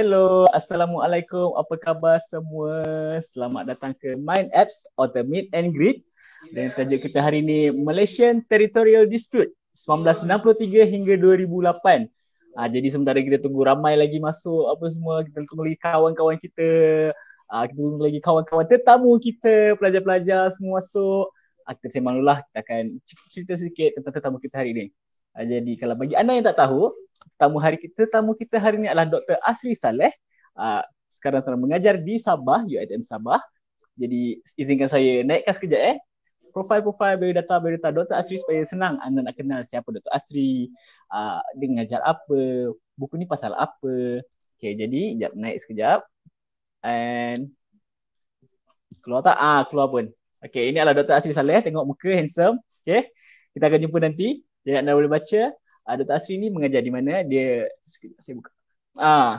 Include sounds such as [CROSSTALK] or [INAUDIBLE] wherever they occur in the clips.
Hello, Assalamualaikum. Apa khabar semua? Selamat datang ke Mind Apps or the Meet and Greet. Dan tajuk kita hari ini, Malaysian Territorial Dispute 1963 hingga 2008. Uh, ah, jadi sementara kita tunggu ramai lagi masuk apa semua, kita tunggu lagi kawan-kawan kita, uh, kita tunggu lagi kawan-kawan tetamu kita, pelajar-pelajar semua masuk. Uh, kita sembang dulu lah, kita akan cerita sedikit tentang tetamu kita hari ini. Uh, jadi kalau bagi anda yang tak tahu, tamu hari kita tamu kita hari ini adalah Dr. Asri Saleh. Uh, sekarang sedang mengajar di Sabah, UITM Sabah. Jadi izinkan saya naikkan sekejap eh. Profil-profil bio berita. Dr. Asri supaya senang anda nak kenal siapa Dr. Asri, uh, dia mengajar apa, buku ni pasal apa. Okay, jadi jap naik sekejap. And keluar tak? Ah, keluar pun. Okay, ini adalah Dr. Asri Saleh, tengok muka handsome. Okay, Kita akan jumpa nanti. Jangan anda boleh baca uh, Dr. ni mengajar di mana? Eh? Dia sekejap saya buka. Ah.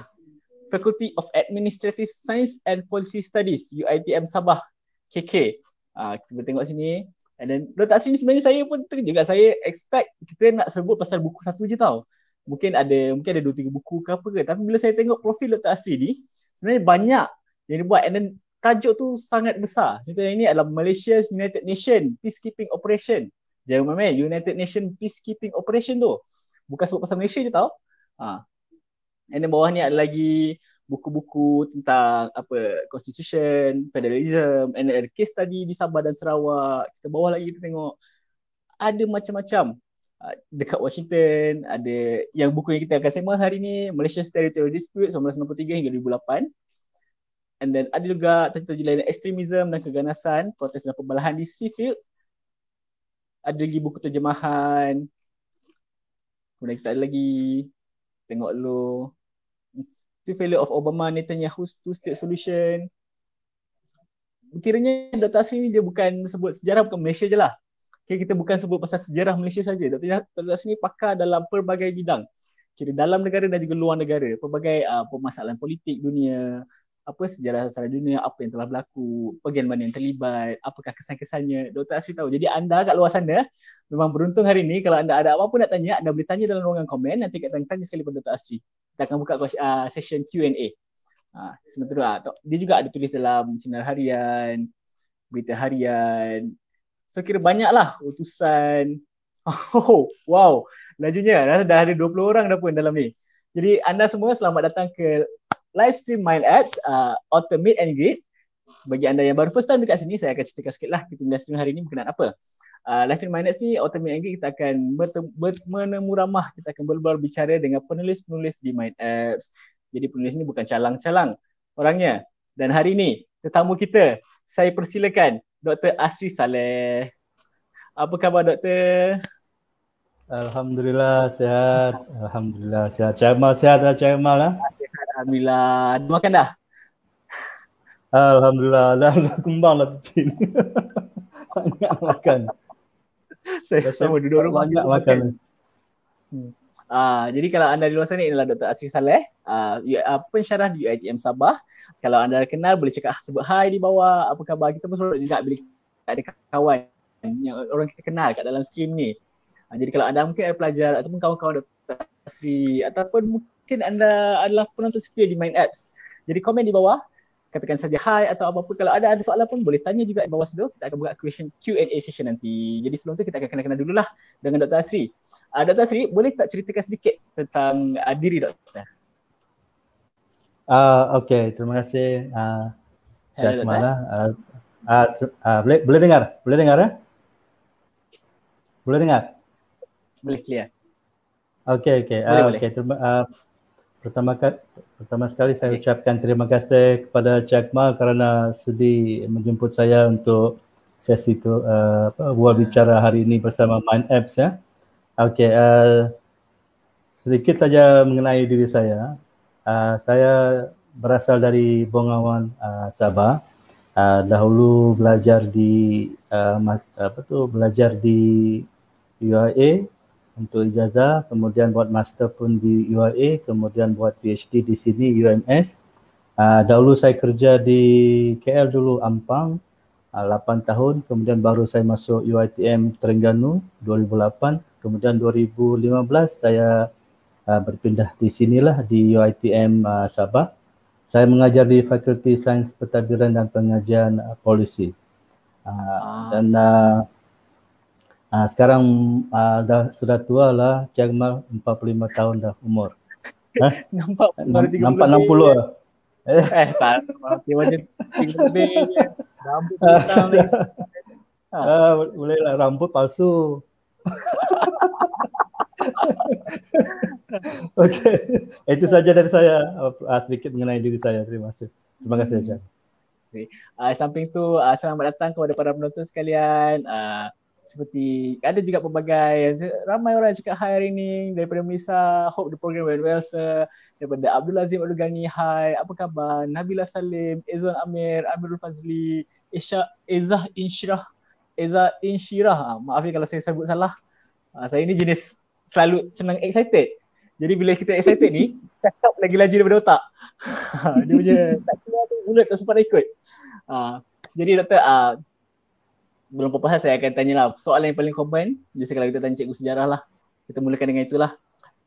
Faculty of Administrative Science and Policy Studies UiTM Sabah KK. Ah kita tengok sini. And then Dr. Asri ni sebenarnya saya pun tu juga saya expect kita nak sebut pasal buku satu je tau. Mungkin ada mungkin ada dua tiga buku ke apa ke tapi bila saya tengok profil Dr. Asri ni sebenarnya banyak yang dia buat and then tajuk tu sangat besar. Contohnya ini adalah Malaysia United Nation Peacekeeping Operation. Jangan main United Nation Peacekeeping Operation tu bukan sebab pasal Malaysia je tau. Ha. And then bawah ni ada lagi buku-buku tentang apa constitution, federalism, and then ada case study di Sabah dan Sarawak. Kita bawah lagi kita tengok ada macam-macam ha, dekat Washington ada yang buku yang kita akan sembah hari ni Malaysia's Territorial Dispute 1963 hingga 2008 and then ada juga tentang jelain ekstremisme dan keganasan protes dan pembalahan di Seafield ada lagi buku terjemahan Kemudian kita ada lagi tengok lo Itu failure of Obama Netanyahu to state solution. Kiranya Dr. Asri ni dia bukan sebut sejarah bukan Malaysia je lah. Okay, kita bukan sebut pasal sejarah Malaysia saja. Dr. Asri ni pakar dalam pelbagai bidang. Kira dalam negara dan juga luar negara. Pelbagai uh, permasalahan politik dunia, apa sejarah sejarah dunia, apa yang telah berlaku, bagian mana yang terlibat, apakah kesan-kesannya. Dr. Asri tahu. Jadi anda kat luar sana memang beruntung hari ini kalau anda ada apa pun nak tanya, anda boleh tanya dalam ruangan komen nanti kita akan tanya sekali pada Dr. Asri. Kita akan buka uh, session Q&A. Uh, ah, sementara uh, dia juga ada tulis dalam sinar harian, berita harian. So kira banyaklah utusan. [LAUGHS] Oh, wow. Lajunya dah, dah ada 20 orang dah pun dalam ni. Jadi anda semua selamat datang ke live stream mind apps uh, Auto and Greet. Bagi anda yang baru first time dekat sini, saya akan ceritakan sikit lah kita live stream hari ini berkenaan apa. Uh, live stream mind apps ni Automate and Greet kita akan menemu ramah, kita akan berbual bicara dengan penulis-penulis di mind apps. Jadi penulis ni bukan calang-calang orangnya. Dan hari ini tetamu kita, saya persilakan Dr. Asri Saleh. Apa khabar doktor? Alhamdulillah sihat. Alhamdulillah sihat. Cemal sihat lah, cemal lah. Alhamdulillah. Ada makan dah? Alhamdulillah. Dah, dah kembang lah pipi [LAUGHS] banyak makan. Saya dah sama duduk rumah banyak makan. makan. Hmm. Uh, jadi kalau anda di luar sana inilah Dr. Asri Saleh, uh, ah, uh, pensyarah di UITM Sabah. Kalau anda kenal boleh cakap ah, sebut hai di bawah, apa khabar. Kita pun seronok juga bila ada kawan yang orang kita kenal kat dalam stream ni. jadi kalau anda mungkin ada pelajar ataupun kawan-kawan Dr. Asri ataupun mungkin mungkin anda adalah penonton setia di Mind Apps. Jadi komen di bawah, katakan saja hi atau apa pun. Kalau ada ada soalan pun boleh tanya juga di bawah situ. Kita akan buat question Q&A session nanti. Jadi sebelum tu kita akan kenal-kenal dululah dengan Dr. Asri. Uh, ah, Dr. Asri, boleh tak ceritakan sedikit tentang uh, diri doktor? Uh, okay, terima kasih. Uh, Hello, mana? Uh, uh, uh, boleh, boleh dengar? Boleh dengar ya? Boleh dengar? Boleh clear. Okay, okay. uh, okay. uh, pertama pertama sekali saya ucapkan terima kasih kepada Cik Mal kerana sudi menjemput saya untuk sesi itu uh, buat bicara hari ini bersama Mind Apps ya. Okey, uh, sedikit saja mengenai diri saya. Uh, saya berasal dari Bongawan uh, Sabah. Uh, dahulu belajar di uh, mas, apa tu belajar di UIA untuk ijazah, kemudian buat master pun di UIA, kemudian buat PhD di sini UMS. Uh, ah, dahulu saya kerja di KL dulu Ampang uh, ah, 8 tahun, kemudian baru saya masuk UITM Terengganu 2008, kemudian 2015 saya uh, berpindah di sinilah di UITM uh, Sabah. Saya mengajar di Fakulti Sains Pertabiran dan Pengajian Polisi. Uh, ah. dan uh, Uh, sekarang uh, dah sudah tua lah, Cik Mal 45 tahun dah umur. Huh? Ha? Nampak umur 30 lebih. Nampak 60 lah. Eh, tak. Nanti macam 30 lebih. Rambut ha. uh, boleh lah, rambut palsu. [LAUGHS] Okey, itu saja dari saya uh, sedikit mengenai diri saya. Terima kasih. Terima kasih, Cik. Hmm. Uh, samping tu, uh, selamat datang kepada para penonton sekalian. Uh, seperti ada juga pelbagai ramai orang cakap hi hari ni daripada Melissa hope the program went well sir daripada Abdul Azim Abdul Ghani hi apa khabar Nabila Salim Ezon Amir Amirul Fazli Isha Ezah Inshirah Ezah Inshirah ah, maaf ya kalau saya sebut salah ah, saya ni jenis selalu senang excited jadi bila kita excited ni [LAUGHS] cakap lagi laju daripada otak [LAUGHS] dia punya tak keluar tu mulut tak sempat ikut ah, jadi doktor belum apa-apa saya akan tanya lah soalan yang paling common jadi kalau kita tanya cikgu sejarah lah kita mulakan dengan itulah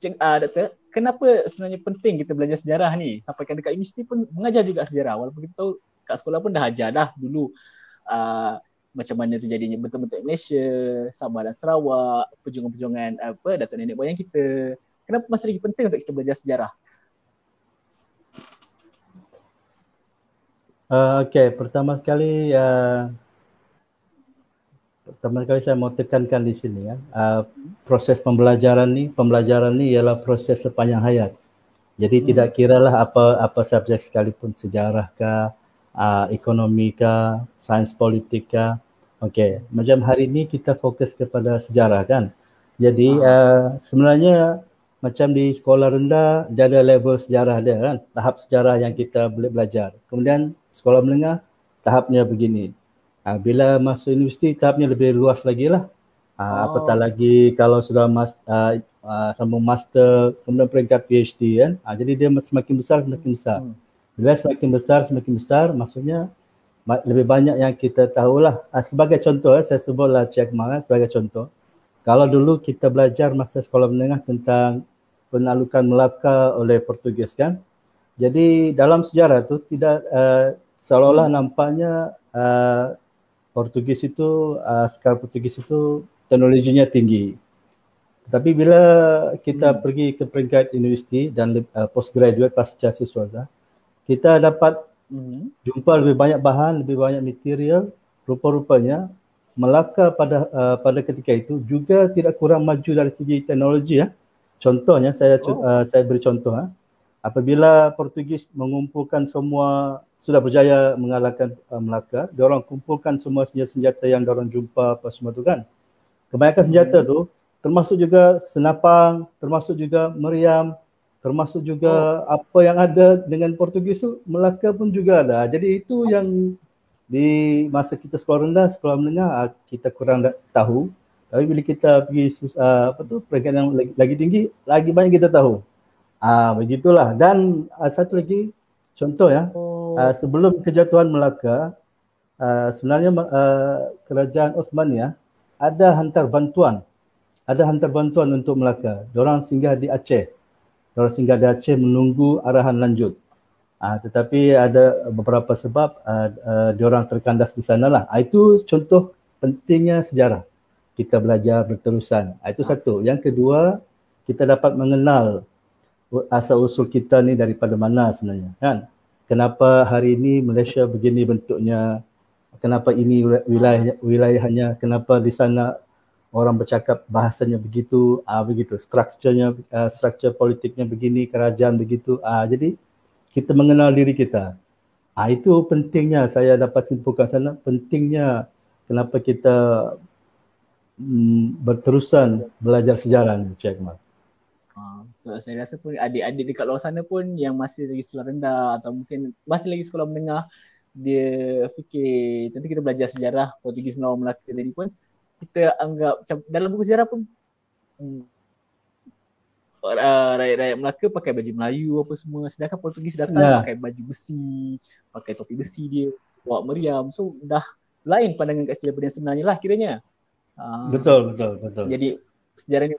Cik, uh, doktor kenapa sebenarnya penting kita belajar sejarah ni sampai kan dekat universiti pun mengajar juga sejarah walaupun kita tahu kat sekolah pun dah ajar dah dulu uh, macam mana terjadinya bentuk-bentuk Malaysia Sabah dan Sarawak perjuangan-perjuangan apa Datuk Nenek Moyang kita kenapa masih lagi penting untuk kita belajar sejarah Uh, ah, okay, pertama sekali uh, teman kali saya mau tekankan di sini ya. Uh, proses pembelajaran ni, pembelajaran ni ialah proses sepanjang hayat. Jadi hmm. tidak lah apa apa subjek sekalipun sejarah ke, uh, ah, ekonomi ke, sains politik ke. Okey, macam hari ini kita fokus kepada sejarah kan. Jadi uh, sebenarnya macam di sekolah rendah dia ada level sejarah dia kan, tahap sejarah yang kita boleh belajar. Kemudian sekolah menengah tahapnya begini uh, bila masuk universiti tahapnya lebih luas lagi lah. Uh, oh. Apatah lagi kalau sudah mas, uh, uh, sambung master kemudian peringkat PhD kan. Uh, jadi dia semakin besar semakin besar. Hmm. Bila semakin besar semakin besar maksudnya lebih banyak yang kita tahulah. Uh, sebagai contoh eh, saya sebutlah Cik Akmal eh, sebagai contoh. Kalau dulu kita belajar masa sekolah menengah tentang penalukan Melaka oleh Portugis kan. Jadi dalam sejarah tu tidak uh, seolah-olah hmm. nampaknya uh, Portugis itu uh, skala Portugis itu teknologinya tinggi. Tetapi bila kita hmm. pergi ke peringkat universiti dan uh, postgraduate pasca siswaza, kita dapat hmm. jumpa lebih banyak bahan, lebih banyak material. Rupa-rupanya Melaka pada uh, pada ketika itu juga tidak kurang maju dari segi teknologi ya. Contohnya saya oh. uh, saya beri contoh. Uh apabila Portugis mengumpulkan semua sudah berjaya mengalahkan uh, Melaka, diorang kumpulkan semua senjata-senjata yang diorang jumpa pas semua tu kan. Kebanyakan senjata tu termasuk juga senapang, termasuk juga meriam, termasuk juga oh. apa yang ada dengan Portugis tu Melaka pun juga ada. Jadi itu yang di masa kita sekolah rendah, sekolah menengah uh, kita kurang tahu. Tapi bila kita pergi uh, apa tu peringkat yang lagi, lagi tinggi, lagi banyak kita tahu. Ah, begitulah. Dan uh, satu lagi contoh ya. Uh, sebelum kejatuhan Melaka, uh, sebenarnya uh, kerajaan Osmania ada hantar bantuan. Ada hantar bantuan untuk Melaka. orang singgah di Aceh. orang singgah di Aceh menunggu arahan lanjut. Uh, tetapi ada beberapa sebab uh, uh, diorang terkandas di sanalah. Uh, itu contoh pentingnya sejarah. Kita belajar berterusan. Uh, itu satu. Yang kedua, kita dapat mengenal asal usul kita ni daripada mana sebenarnya kan kenapa hari ini Malaysia begini bentuknya kenapa ini wilayah wilayahnya kenapa di sana orang bercakap bahasanya begitu ah uh, begitu strukturnya uh, ah, struktur politiknya begini kerajaan begitu ah uh, jadi kita mengenal diri kita ah uh, itu pentingnya saya dapat simpulkan sana pentingnya kenapa kita mm, berterusan belajar sejarah Cik Ahmad sebab saya rasa pun adik-adik dekat luar sana pun yang masih lagi sekolah rendah atau mungkin masih lagi sekolah menengah dia fikir tentu kita belajar sejarah Portugis Melawan Melaka tadi pun kita anggap macam dalam buku sejarah pun hmm, rakyat-rakyat Melaka pakai baju Melayu apa semua sedangkan Portugis datang yeah. pakai baju besi pakai topi besi dia bawa meriam so dah lain pandangan kat sejarah benda sebenarnya lah kiranya uh, betul betul betul jadi sejarah ni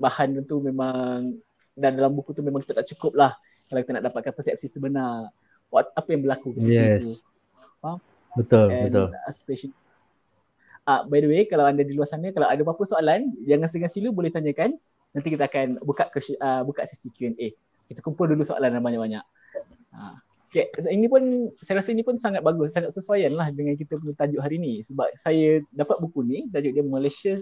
bahan tu memang dan dalam buku tu memang kita tak cukup lah kalau kita nak dapatkan persepsi sebenar what, apa yang berlaku ketika yes. itu. Faham? Betul, And betul. Especially Uh, ah, by the way, kalau anda di luar sana, kalau ada apa-apa soalan, jangan segan silu boleh tanyakan. Nanti kita akan buka ke, uh, buka sesi Q&A. Kita kumpul dulu soalan yang banyak-banyak. Uh, okay. Ini pun, saya rasa ini pun sangat bagus, sangat sesuaian lah dengan kita punya tajuk hari ini. Sebab saya dapat buku ni, tajuk dia Malaysia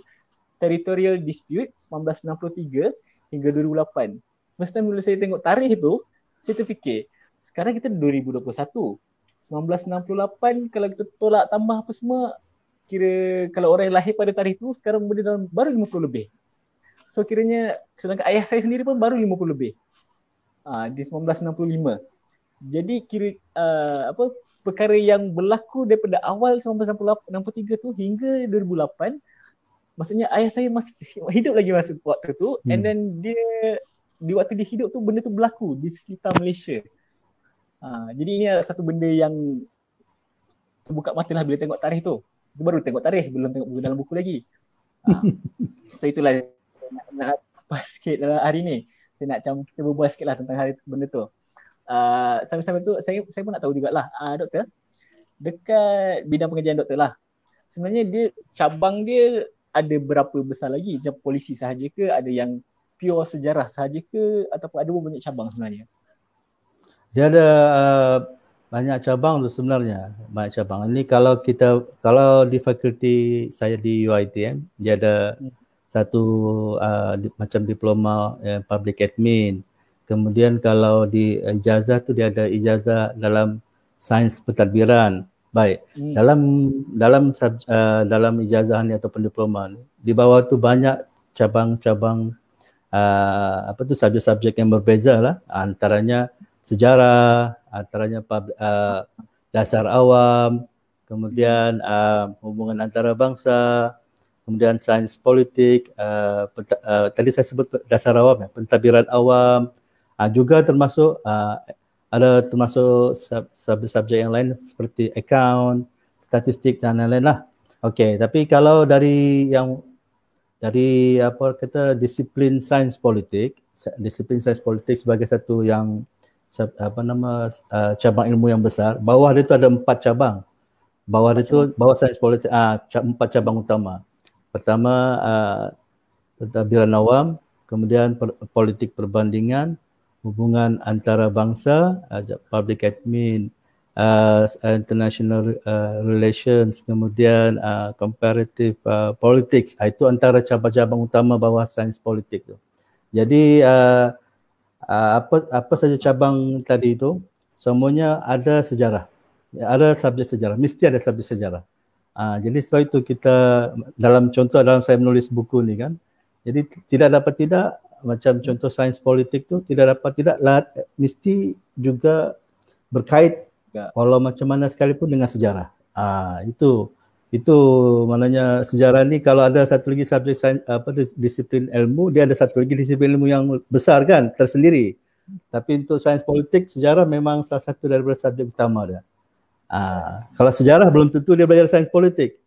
Territorial Dispute 1963 hingga 2008. Mestilah bila saya tengok tarikh tu, saya tu fikir sekarang kita 2021. 1968 kalau kita tolak tambah apa semua, kira kalau orang yang lahir pada tarikh tu sekarang boleh dalam baru 50 lebih. So kiranya sedangkan ayah saya sendiri pun baru 50 lebih. Ha, di 1965. Jadi kira uh, apa perkara yang berlaku daripada awal 1963 tu hingga maksudnya ayah saya masih [LAUGHS] hidup lagi masa waktu tu hmm. and then dia di waktu dia hidup tu benda tu berlaku di sekitar Malaysia. Ha, jadi ini adalah satu benda yang terbuka mata lah bila tengok tarikh tu. Itu baru tengok tarikh, belum tengok buku dalam buku lagi. Ha, [LAUGHS] so itulah nak, nak apa [LAUGHS] sikit dalam hari ni. Saya nak macam kita berbual sikit lah tentang hari benda tu. Uh, ha, sambil-sambil tu saya, saya pun nak tahu juga lah uh, doktor. Dekat bidang pengajian doktor lah. Sebenarnya dia cabang dia ada berapa besar lagi macam polisi sahaja ke ada yang pure sejarah sahaja ke ataupun ada banyak cabang sebenarnya dia ada uh, banyak cabang tu sebenarnya banyak cabang ni kalau kita kalau di fakulti saya di UiTM dia ada hmm. satu uh, di, macam diploma uh, public admin kemudian kalau di ijazah tu dia ada ijazah dalam sains pentadbiran Baik. Hmm. Dalam dalam uh, dalam ijazah ni ataupun diploma ni, di bawah tu banyak cabang-cabang uh, apa tu subjek-subjek yang berbeza lah. Antaranya sejarah, antaranya uh, dasar awam, kemudian uh, hubungan antara bangsa, kemudian sains politik, uh, uh, tadi saya sebut dasar awam ya, pentadbiran awam, uh, juga termasuk uh, ada termasuk subjek-subjek yang lain seperti account, statistik dan lain-lain lah. Okey, tapi kalau dari yang dari apa kata disiplin sains politik, disiplin sains politik sebagai satu yang apa nama uh, cabang ilmu yang besar, bawah dia tu ada empat cabang. Bawah dia tu bawah sains politik ah empat cabang utama. Pertama uh, tentang awam, kemudian politik perbandingan, hubungan antara bangsa uh, public admin uh, international uh, relations kemudian uh, comparative uh, politics ah, itu antara cabang-cabang utama bawah sains politik tu jadi uh, uh, apa apa saja cabang tadi itu semuanya ada sejarah ada subjek sejarah mesti ada subjek sejarah uh, jadi sebab itu kita dalam contoh dalam saya menulis buku ni kan jadi tidak dapat tidak macam contoh sains politik tu tidak dapat tidak lah, mesti juga berkait ya. Walau macam mana sekalipun dengan sejarah. Ah itu itu maknanya sejarah ni kalau ada satu lagi subjek sains apa disiplin ilmu dia ada satu lagi disiplin ilmu yang besar kan tersendiri. Tapi untuk sains politik sejarah memang salah satu daripada subjek utama dia. Ah kalau sejarah belum tentu dia belajar sains politik.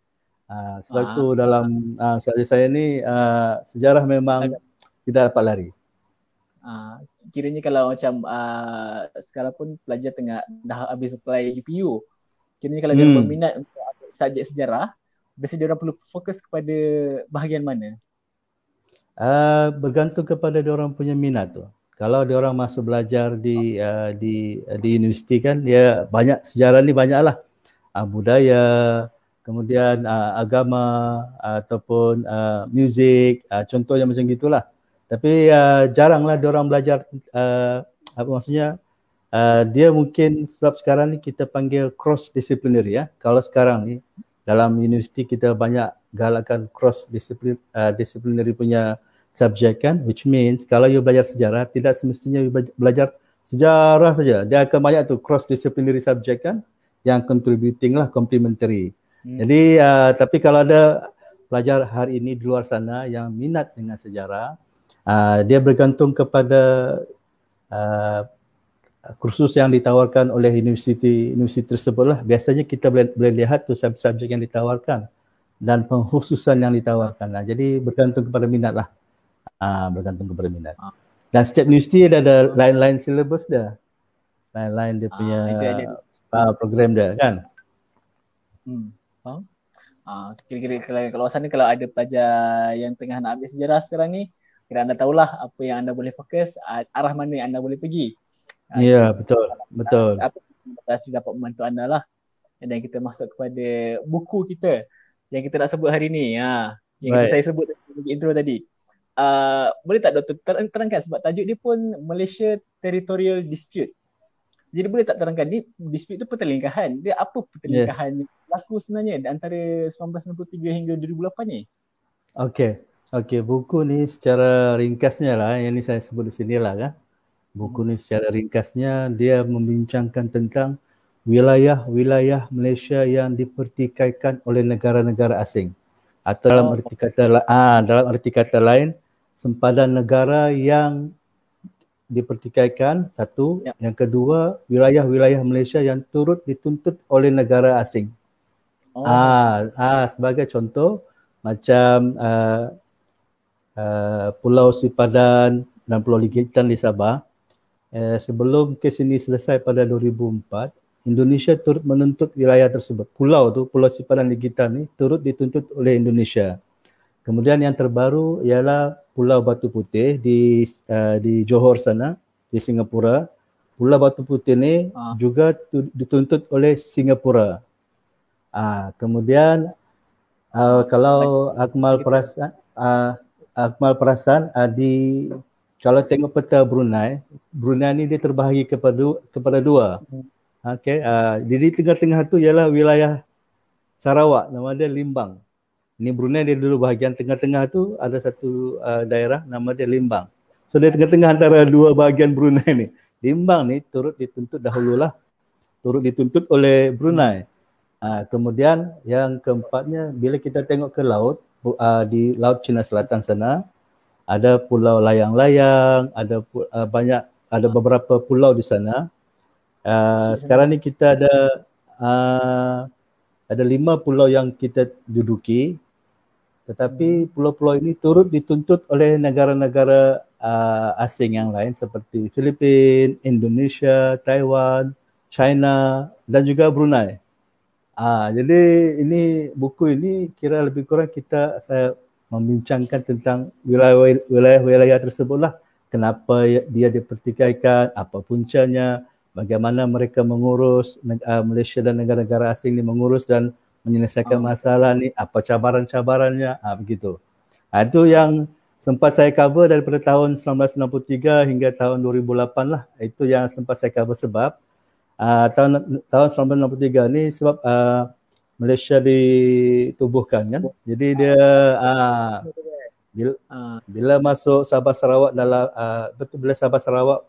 Ah sebab ah. tu dalam ah, saya ni ah, sejarah memang Agak. Kita dapat lari. Uh, kiranya kalau macam uh, sekarang pun pelajar tengah dah habis apply UPU, kiranya kalau hmm. dia berminat untuk subjek sejarah, biasanya dia orang perlu fokus kepada bahagian mana? Uh, bergantung kepada dia orang punya minat tu. Kalau dia orang masuk belajar di uh, di uh, di universiti kan, dia banyak sejarah ni banyaklah. Uh, budaya, kemudian uh, agama uh, ataupun uh, muzik, uh, contohnya macam gitulah tapi uh, jaranglah dia orang belajar uh, apa maksudnya uh, dia mungkin sebab sekarang ni kita panggil cross disciplinary ya kalau sekarang ni dalam universiti kita banyak galakkan cross disciplinary uh, disciplinary punya subjek kan which means kalau you belajar sejarah tidak semestinya you belajar sejarah saja dia akan banyak tu cross disciplinary subjek kan yang contributing lah complementary hmm. jadi uh, tapi kalau ada pelajar hari ini di luar sana yang minat dengan sejarah Ah, dia bergantung kepada uh, kursus yang ditawarkan oleh universiti universiti tersebutlah. Biasanya kita boleh, boleh lihat tu subjek-subjek yang ditawarkan dan penghususan yang ditawarkan. Nah, jadi bergantung kepada minat lah. Uh, bergantung kepada minat. Dan setiap universiti ada, ada lain-lain syllabus dia. Lain-lain dia punya ah, uh, program dia kan. Hmm. Huh? kira-kira kalau, kalau sana kalau ada pelajar yang tengah nak ambil sejarah sekarang ni, kira anda tahulah apa yang anda boleh fokus, uh, arah mana yang anda boleh pergi. Ah, ya, yeah, betul. Betul. Apa yang dapat membantu anda lah. Dan kita masuk kepada buku kita yang kita nak sebut hari ni. Ha, yang right. saya sebut di intro tadi. Uh, boleh tak Doktor terangkan sebab tajuk dia pun Malaysia Territorial Dispute. Jadi boleh tak terangkan ni dispute tu pertelingkahan. Dia apa pertelingkahan yes. berlaku sebenarnya antara 1993 hingga 2008 ni? Okay. Okey, buku ni secara ringkasnya lah, yang ni saya sebut di sini lah kan. Buku hmm. ni secara ringkasnya, dia membincangkan tentang wilayah-wilayah Malaysia yang dipertikaikan oleh negara-negara asing. Atau dalam oh. erti kata, ah, dalam erti kata lain, sempadan negara yang dipertikaikan, satu. Ya. Yang kedua, wilayah-wilayah Malaysia yang turut dituntut oleh negara asing. Oh. Ah, ah, sebagai contoh, macam uh, uh, Pulau Sipadan dan Pulau Ligitan di Sabah. Uh, sebelum kes ini selesai pada 2004, Indonesia turut menuntut wilayah tersebut. Pulau tu, Pulau Sipadan Ligitan ni turut dituntut oleh Indonesia. Kemudian yang terbaru ialah Pulau Batu Putih di uh, di Johor sana di Singapura. Pulau Batu Putih ni ha. juga tu, dituntut oleh Singapura. Uh, kemudian uh, kalau Akmal perasan uh, Akmal perasan uh, di kalau tengok peta Brunei, Brunei ni dia terbahagi kepada kepada dua. Okey, uh, di, tengah-tengah tu ialah wilayah Sarawak nama dia Limbang. Ini Brunei dia dulu bahagian tengah-tengah tu ada satu uh, daerah nama dia Limbang. So dia tengah-tengah antara dua bahagian Brunei ni. Limbang ni turut dituntut dahululah. Turut dituntut oleh Brunei. Uh, kemudian yang keempatnya bila kita tengok ke laut, uh, di Laut Cina Selatan sana ada pulau layang-layang, ada uh, banyak ada beberapa pulau di sana. Uh, sekarang ni kita ada uh, ada lima pulau yang kita duduki. Tetapi hmm. pulau-pulau ini turut dituntut oleh negara-negara uh, asing yang lain seperti Filipina, Indonesia, Taiwan, China dan juga Brunei. Uh, Ah, jadi ini buku ini kira lebih kurang kita saya membincangkan tentang wilayah-wilayah tersebutlah. Kenapa dia dipertikaikan, apa puncanya, bagaimana mereka mengurus uh, Malaysia dan negara-negara asing ini mengurus dan menyelesaikan oh. masalah ni, apa cabaran-cabarannya, ah, begitu. Ah, itu yang sempat saya cover daripada tahun 1963 hingga tahun 2008 lah. Itu yang sempat saya cover sebab Ah, tahun tahun 1963 ni sebab uh, Malaysia ditubuhkan kan. Jadi dia uh, ah, bila, uh, bila masuk Sabah Sarawak dalam betul uh, bila Sabah Sarawak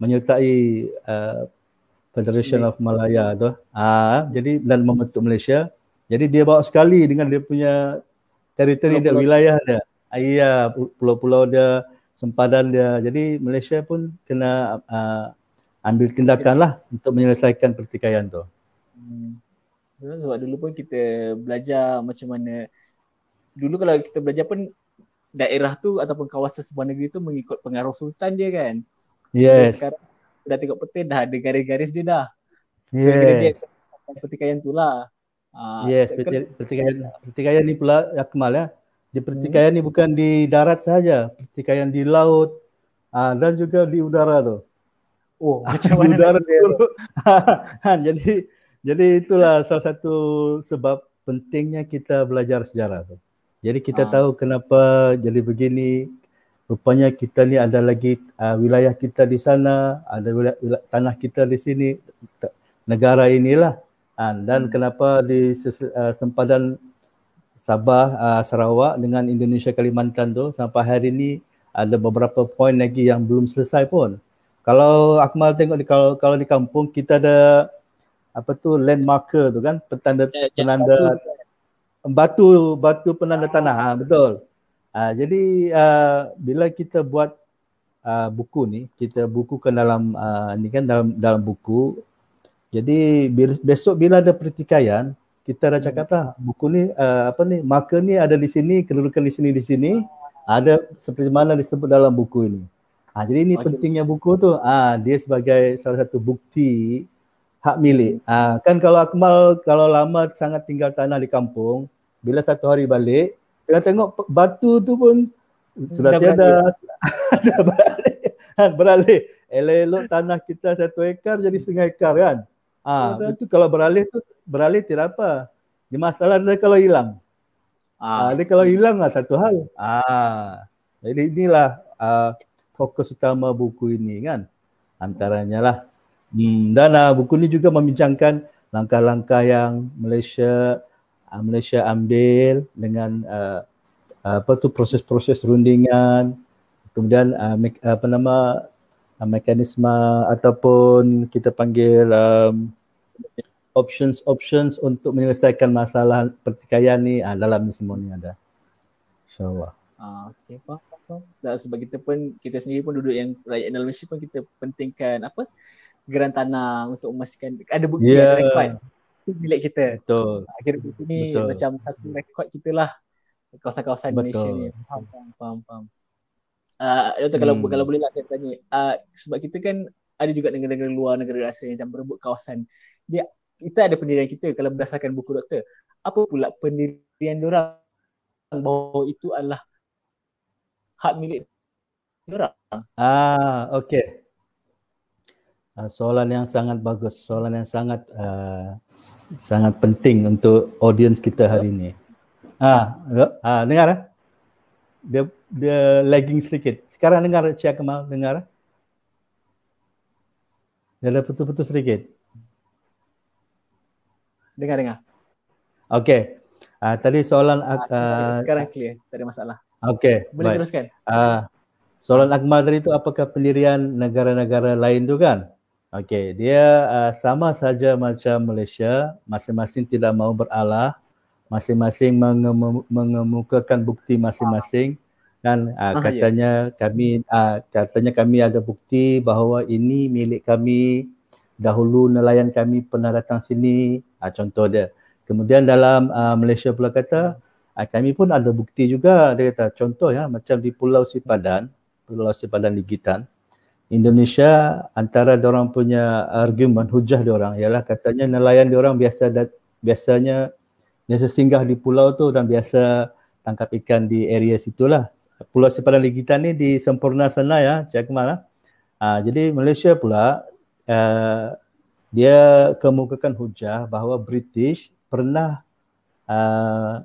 menyertai uh, Federation of Malaya tu. Uh, jadi dan membentuk Malaysia. Jadi dia bawa sekali dengan dia punya teritori dia, wilayah dia. ayah pulau-pulau dia, sempadan dia. Jadi Malaysia pun kena uh, ambil tindakan lah untuk menyelesaikan pertikaian tu. Hmm. Sebab dulu pun kita belajar macam mana dulu kalau kita belajar pun daerah tu ataupun kawasan sebuah negeri tu mengikut pengaruh sultan dia kan. Yes. Sekarang dah tengok peta dah ada garis-garis dia dah. Yes. Dia pertikaian tu lah. Ah, yes, pertikaian, pertikaian ni pula Akmal ya, ya. Di hmm. pertikaian hmm. ni bukan di darat saja, pertikaian di laut uh, dan juga di udara tu. Oh, macam mana udara dia? Kan jadi jadi itulah salah satu sebab pentingnya kita belajar sejarah tu. Jadi kita ha. tahu kenapa jadi begini. Rupanya kita ni ada lagi uh, wilayah kita di sana, ada wilayah, wilayah tanah kita di sini negara inilah. Kan dan hmm. kenapa di ses, uh, sempadan Sabah uh, Sarawak dengan Indonesia Kalimantan tu sampai hari ini ada beberapa poin lagi yang belum selesai pun. Kalau Akmal tengok di kalau, kalau di kampung kita ada apa tu landmark tu kan petanda penanda batu batu penanda tanah ha, betul. Ha, jadi uh, bila kita buat uh, buku ni kita bukukan dalam uh, ni kan dalam dalam buku. Jadi besok bila ada pertikaian kita dah cakap lah buku ni uh, apa ni marker ni ada di sini kedudukan di sini di sini ada seperti mana disebut dalam buku ini. Ha, jadi ini okay. pentingnya buku tu. Ha, dia sebagai salah satu bukti hak milik. Ha, kan kalau Akmal kalau lama sangat tinggal tanah di kampung, bila satu hari balik, tengah tengok batu tu pun sudah Dah tiada. beralih. [LAUGHS] beralih. Ha, Elok-elok tanah kita satu ekar jadi setengah ekar kan. Ah, ha, itu kalau beralih tu beralih tidak apa. Di masalah dia kalau hilang. Ah, ha, dia kalau hilang lah satu hal. Ah. Ha, jadi inilah uh, fokus utama buku ini kan antaranya lah hmm, hmm dan uh, buku ini juga membincangkan langkah-langkah yang Malaysia uh, Malaysia ambil dengan uh, apa tu proses-proses rundingan kemudian uh, me- apa nama uh, mekanisme ataupun kita panggil um, options options untuk menyelesaikan masalah pertikaian ni uh, dalam ni semua ni ada insyaallah ah uh, okey pak sebab, sebab kita pun kita sendiri pun duduk yang rakyat dalam Malaysia pun kita pentingkan apa geran tanah untuk memastikan ada bukti yeah. ada rekod itu milik kita. Betul. Ha, Akhir bukti ni Betul. macam satu rekod kita lah kawasan-kawasan Malaysia ni. Faham, faham, faham. faham. Uh, Doktor, kalau, hmm. kalau boleh lah saya tanya. Uh, sebab kita kan ada juga negara-negara luar, negara rasa yang macam berebut kawasan. Dia, kita ada pendirian kita kalau berdasarkan buku doktor. Apa pula pendirian diorang bahawa itu adalah hak milik orang. Ah, okey. Uh, soalan yang sangat bagus, soalan yang sangat uh, sangat penting untuk audience kita hari ini. Ah, ha, ha, dengar eh? Dia dia lagging sedikit. Sekarang dengar Cik Kemal, dengar eh? Dia ada putus-putus sedikit. Dengar dengar. Okey. Uh, tadi soalan uh, ha, sekarang clear, tak ada masalah. Okey. Boleh baik. teruskan. Uh, soalan Akmal tadi tu apakah pendirian negara-negara lain tu kan? Okey, dia uh, sama saja macam Malaysia, masing-masing tidak mau beralah, masing-masing mengemu- mengemukakan bukti masing-masing dan uh, ah, ah ya. katanya iya. kami uh, katanya kami ada bukti bahawa ini milik kami dahulu nelayan kami pernah datang sini uh, contoh dia kemudian dalam uh, Malaysia pula kata Ah, kami pun ada bukti juga dia kata contoh ya macam di Pulau Sipadan, Pulau Sipadan Ligitan, Indonesia antara orang punya argument hujah dia orang ialah katanya nelayan dia orang biasa dat, biasanya biasa singgah di pulau tu dan biasa tangkap ikan di area situlah. Pulau Sipadan Ligitan ni di sempurna sana ya, Cik Kemal. Ya. Ha, jadi Malaysia pula uh, dia kemukakan hujah bahawa British pernah uh,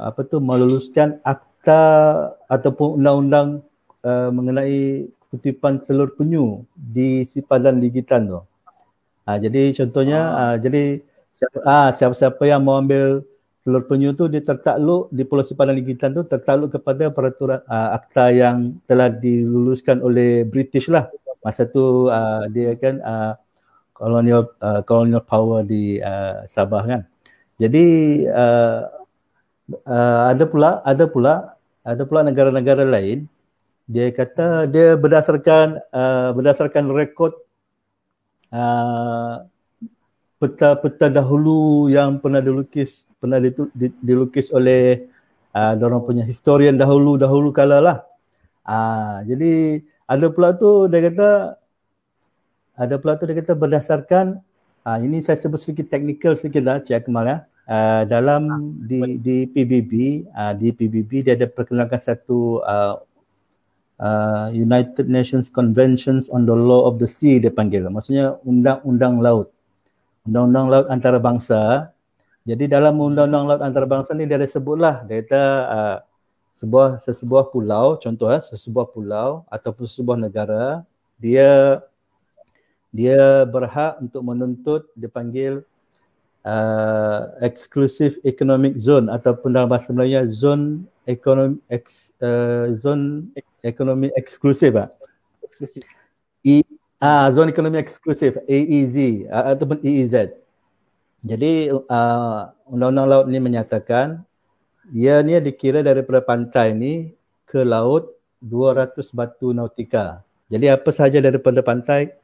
apa tu meluluskan akta ataupun undang-undang uh, mengenai kutipan telur penyu di sipadan ligitan tu. Uh, jadi contohnya uh, jadi siapa ha, siapa-siapa yang mau ambil telur penyu tu dia tertakluk di Pulau Sipadan Ligitan tu tertakluk kepada peraturan uh, akta yang telah diluluskan oleh British lah. Masa tu uh, dia kan uh, colonial uh, colonial power di uh, Sabah kan. Jadi uh, ada pula ada pula ada pula negara-negara lain dia kata dia berdasarkan uh, berdasarkan rekod uh, peta-peta dahulu yang pernah dilukis pernah dilukis oleh uh, orang punya historian dahulu-dahulu kala lah. Uh, jadi ada pula tu dia kata ada pula tu dia kata berdasarkan uh, ini saya sebut sedikit teknikal sedikit lah Cik Akmal ya uh, dalam ah, di di PBB uh, ah, di PBB dia ada perkenalkan satu uh, uh, United Nations Conventions on the Law of the Sea dia panggil maksudnya undang-undang laut undang-undang laut antarabangsa jadi dalam undang-undang laut antarabangsa ni dia ada sebutlah dia kata uh, sebuah sesebuah pulau contoh eh, sesebuah pulau ataupun sesebuah negara dia dia berhak untuk menuntut dipanggil Uh, exclusive Economic Zone ataupun dalam bahasa Melayu Zone Ekonomi ex, uh, Zone Ekonomi Eksklusif ah. Eksklusif. E ah Zone Ekonomi Eksklusif AEZ uh, ataupun EEZ. Jadi uh, undang-undang laut ini menyatakan ia ni dikira daripada pantai ni ke laut 200 batu nautika. Jadi apa sahaja daripada pantai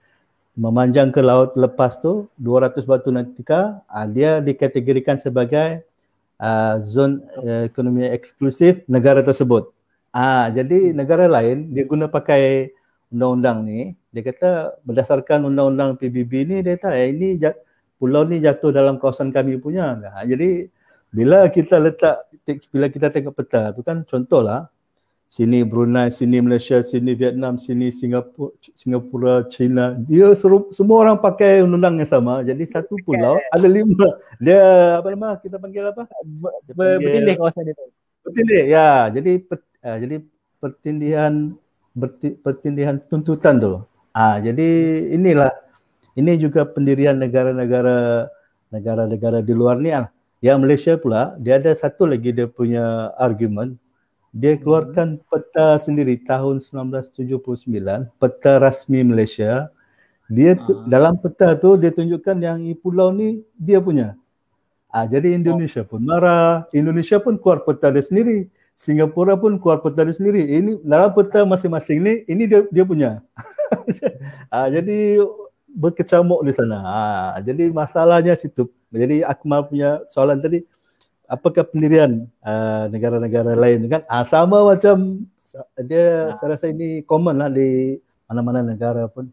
memanjang ke laut lepas tu 200 batu nautika uh, dia dikategorikan sebagai uh, zon uh, ekonomi eksklusif negara tersebut. Ah uh, jadi negara lain dia guna pakai undang-undang ni dia kata berdasarkan undang-undang PBB ni dia kata eh, ini jat, pulau ni jatuh dalam kawasan kami punya. Uh, jadi bila kita letak bila kita tengok peta tu kan contohlah sini Brunei, sini Malaysia, sini Vietnam, sini Singapura, Singapura, China. Dia seru, semua orang pakai undang-undang yang sama. Jadi satu pulau ada lima. Dia apa nama kita panggil apa? Bertindih kawasan itu. Bertindih. Ya, jadi per, uh, eh, jadi pertindihan berti, pertindihan tuntutan tu. Ah, uh, jadi inilah ini juga pendirian negara-negara negara-negara di luar ni. Ah. Yang Malaysia pula dia ada satu lagi dia punya argument dia hmm. keluarkan peta sendiri tahun 1979 peta rasmi Malaysia dia tu, ah. dalam peta tu dia tunjukkan yang pulau ni dia punya ah jadi Indonesia oh. pun marah Indonesia pun keluar peta dia sendiri Singapura pun keluar peta dia sendiri ini dalam peta masing-masing ni ini dia dia punya [LAUGHS] ah jadi berkecamuk di sana ah jadi masalahnya situ jadi Akmal punya soalan tadi apakah pendirian uh, negara-negara lain kan uh, sama macam dia nah. Ya. saya rasa ini common lah di mana-mana negara pun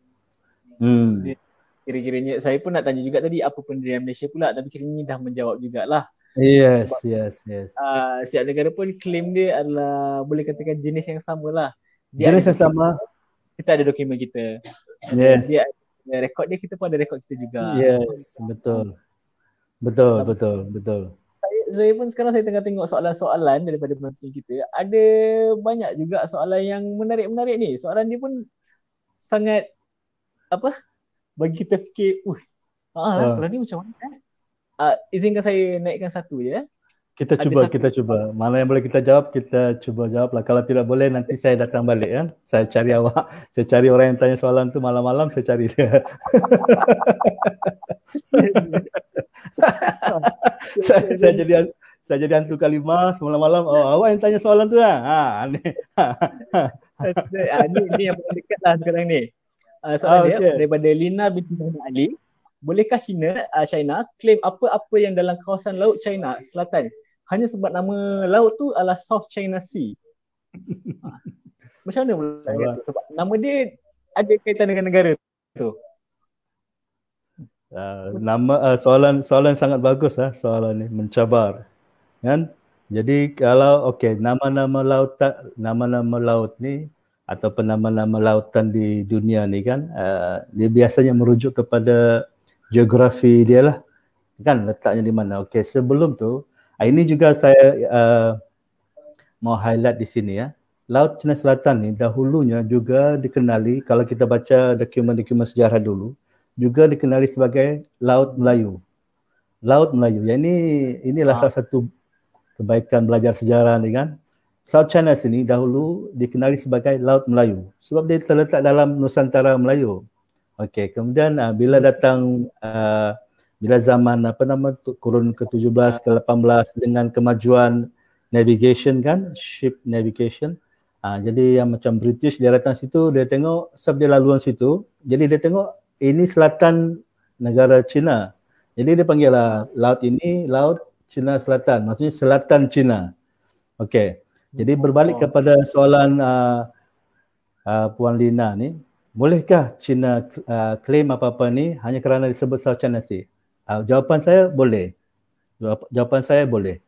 hmm. kira-kiranya saya pun nak tanya juga tadi apa pendirian Malaysia pula tapi kira-kira dah menjawab jugalah yes Sebab, yes yes uh, setiap negara pun claim dia adalah boleh katakan jenis yang samalah dia jenis yang sama kita ada dokumen kita yes dia rekod dia kita pun ada rekod kita juga yes betul betul betul, betul saya pun sekarang saya tengah tengok soalan-soalan daripada penonton kita. Ada banyak juga soalan yang menarik-menarik ni. Soalan dia pun sangat apa? Bagi kita fikir, uh, ah, uh. ni macam mana? Uh, izinkan saya naikkan satu je. Eh? Kita Habis cuba, satu. kita cuba. Mana yang boleh kita jawab, kita cuba jawablah. Kalau tidak boleh, nanti saya datang balik. Ya. Saya cari awak. Saya cari orang yang tanya soalan tu malam-malam, saya cari. [LAUGHS] saya, saya jadi saya jadi hantu kalima semalam malam oh, awak yang tanya soalan tu lah. Ha, ni. ha, ah, ini ni yang paling dekat lah sekarang ni. Uh, soalan ah, okay. dia daripada Lina binti Muhammad Ali. Bolehkah China, uh, China claim apa-apa yang dalam kawasan laut China selatan hanya sebab nama laut tu adalah South China Sea. [LAUGHS] Macam mana pula sebab. sebab nama dia ada kaitan dengan negara tu. Uh, nama uh, soalan soalan sangat bagus lah soalan ni mencabar. Kan? Jadi kalau okey nama-nama laut nama-nama laut ni atau nama-nama lautan di dunia ni kan uh, dia biasanya merujuk kepada geografi dia lah kan letaknya di mana okey sebelum tu Ah, ini juga saya uh, mau highlight di sini ya. Laut Cina Selatan ni dahulunya juga dikenali kalau kita baca dokumen-dokumen sejarah dulu juga dikenali sebagai Laut Melayu. Laut Melayu. Ya ini inilah ah. salah satu kebaikan belajar sejarah ni kan. South China sini dahulu dikenali sebagai Laut Melayu sebab dia terletak dalam Nusantara Melayu. Okey, kemudian uh, bila datang uh, bila zaman apa nama tu kurun ke-17 ke-18 dengan kemajuan navigation kan ship navigation ha, jadi yang macam british dia datang situ dia tengok sebab dia laluan situ jadi dia tengok ini selatan negara China jadi dia panggil lah laut ini laut China Selatan maksudnya selatan China okey jadi berbalik oh. kepada soalan uh, uh, puan Lina ni bolehkah China uh, claim apa-apa ni hanya kerana disebut South China Sea Uh, jawapan saya boleh. Jawapan saya boleh.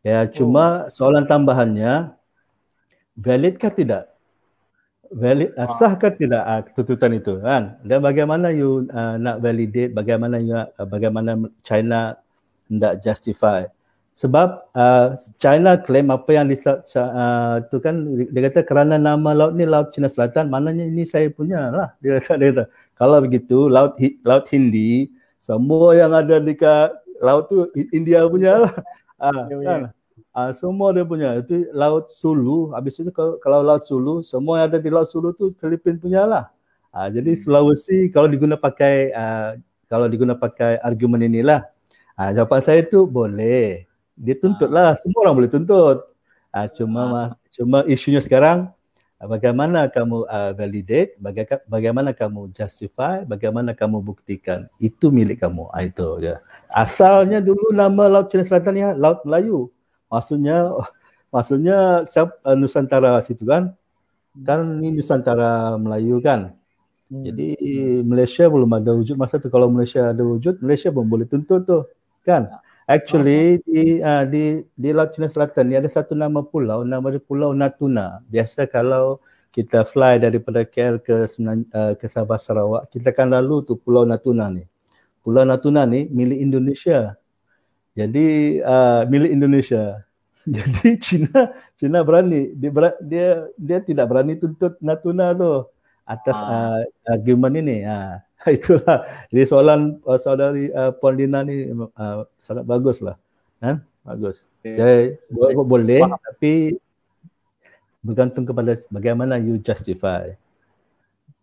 Ya, oh. cuma oh. soalan tambahannya valid ke tidak? Valid ah. ah. sah ke tidak uh, tuntutan itu kan? Dan bagaimana you uh, nak validate bagaimana you uh, bagaimana China hendak justify? Sebab uh, China claim apa yang di uh, tu kan dia kata kerana nama laut ni laut China Selatan, Mananya ini saya punya lah dia kata. Dia kata. Kalau begitu laut laut Hindi semua yang ada dekat laut tu India punya lah. Ha, kan? ha, semua dia punya. Itu laut Sulu. Habis itu kalau, kalau laut Sulu, semua yang ada di laut Sulu tu Filipin punya lah. Ha, jadi hmm. Sulawesi kalau diguna pakai uh, kalau diguna pakai argumen inilah. Ha, jawapan saya itu boleh. Dia tuntutlah. Semua orang boleh tuntut. Ha, cuma ha. cuma isunya sekarang Ah, bagaimana kamu uh, validate baga- bagaimana kamu justify bagaimana kamu buktikan itu milik kamu ah, itu ya asalnya dulu nama laut Cina Selatan ni laut Melayu maksudnya [LAUGHS] maksudnya siap uh, nusantara situ kan kan ini nusantara Melayu kan hmm. jadi Malaysia belum ada wujud masa tu kalau Malaysia ada wujud Malaysia belum boleh tuntut tu kan ya. Actually oh. di uh, di di Laut Cina Selatan ni ada satu nama pulau nama dia Pulau Natuna. Biasa kalau kita fly daripada KL ke uh, ke Sabah Sarawak, kita akan lalu tu Pulau Natuna ni. Pulau Natuna ni milik Indonesia. Jadi uh, milik Indonesia. [LAUGHS] Jadi Cina Cina berani dia ber, dia dia tidak berani tuntut Natuna tu atas ah. uh, argument ini. Uh. [LAUGHS] itulah jadi soalan uh, saudari uh, Puan Lina ni uh, sangat baguslah kan ha? huh? bagus okay. jadi bo- boleh Faham. tapi bergantung kepada bagaimana you justify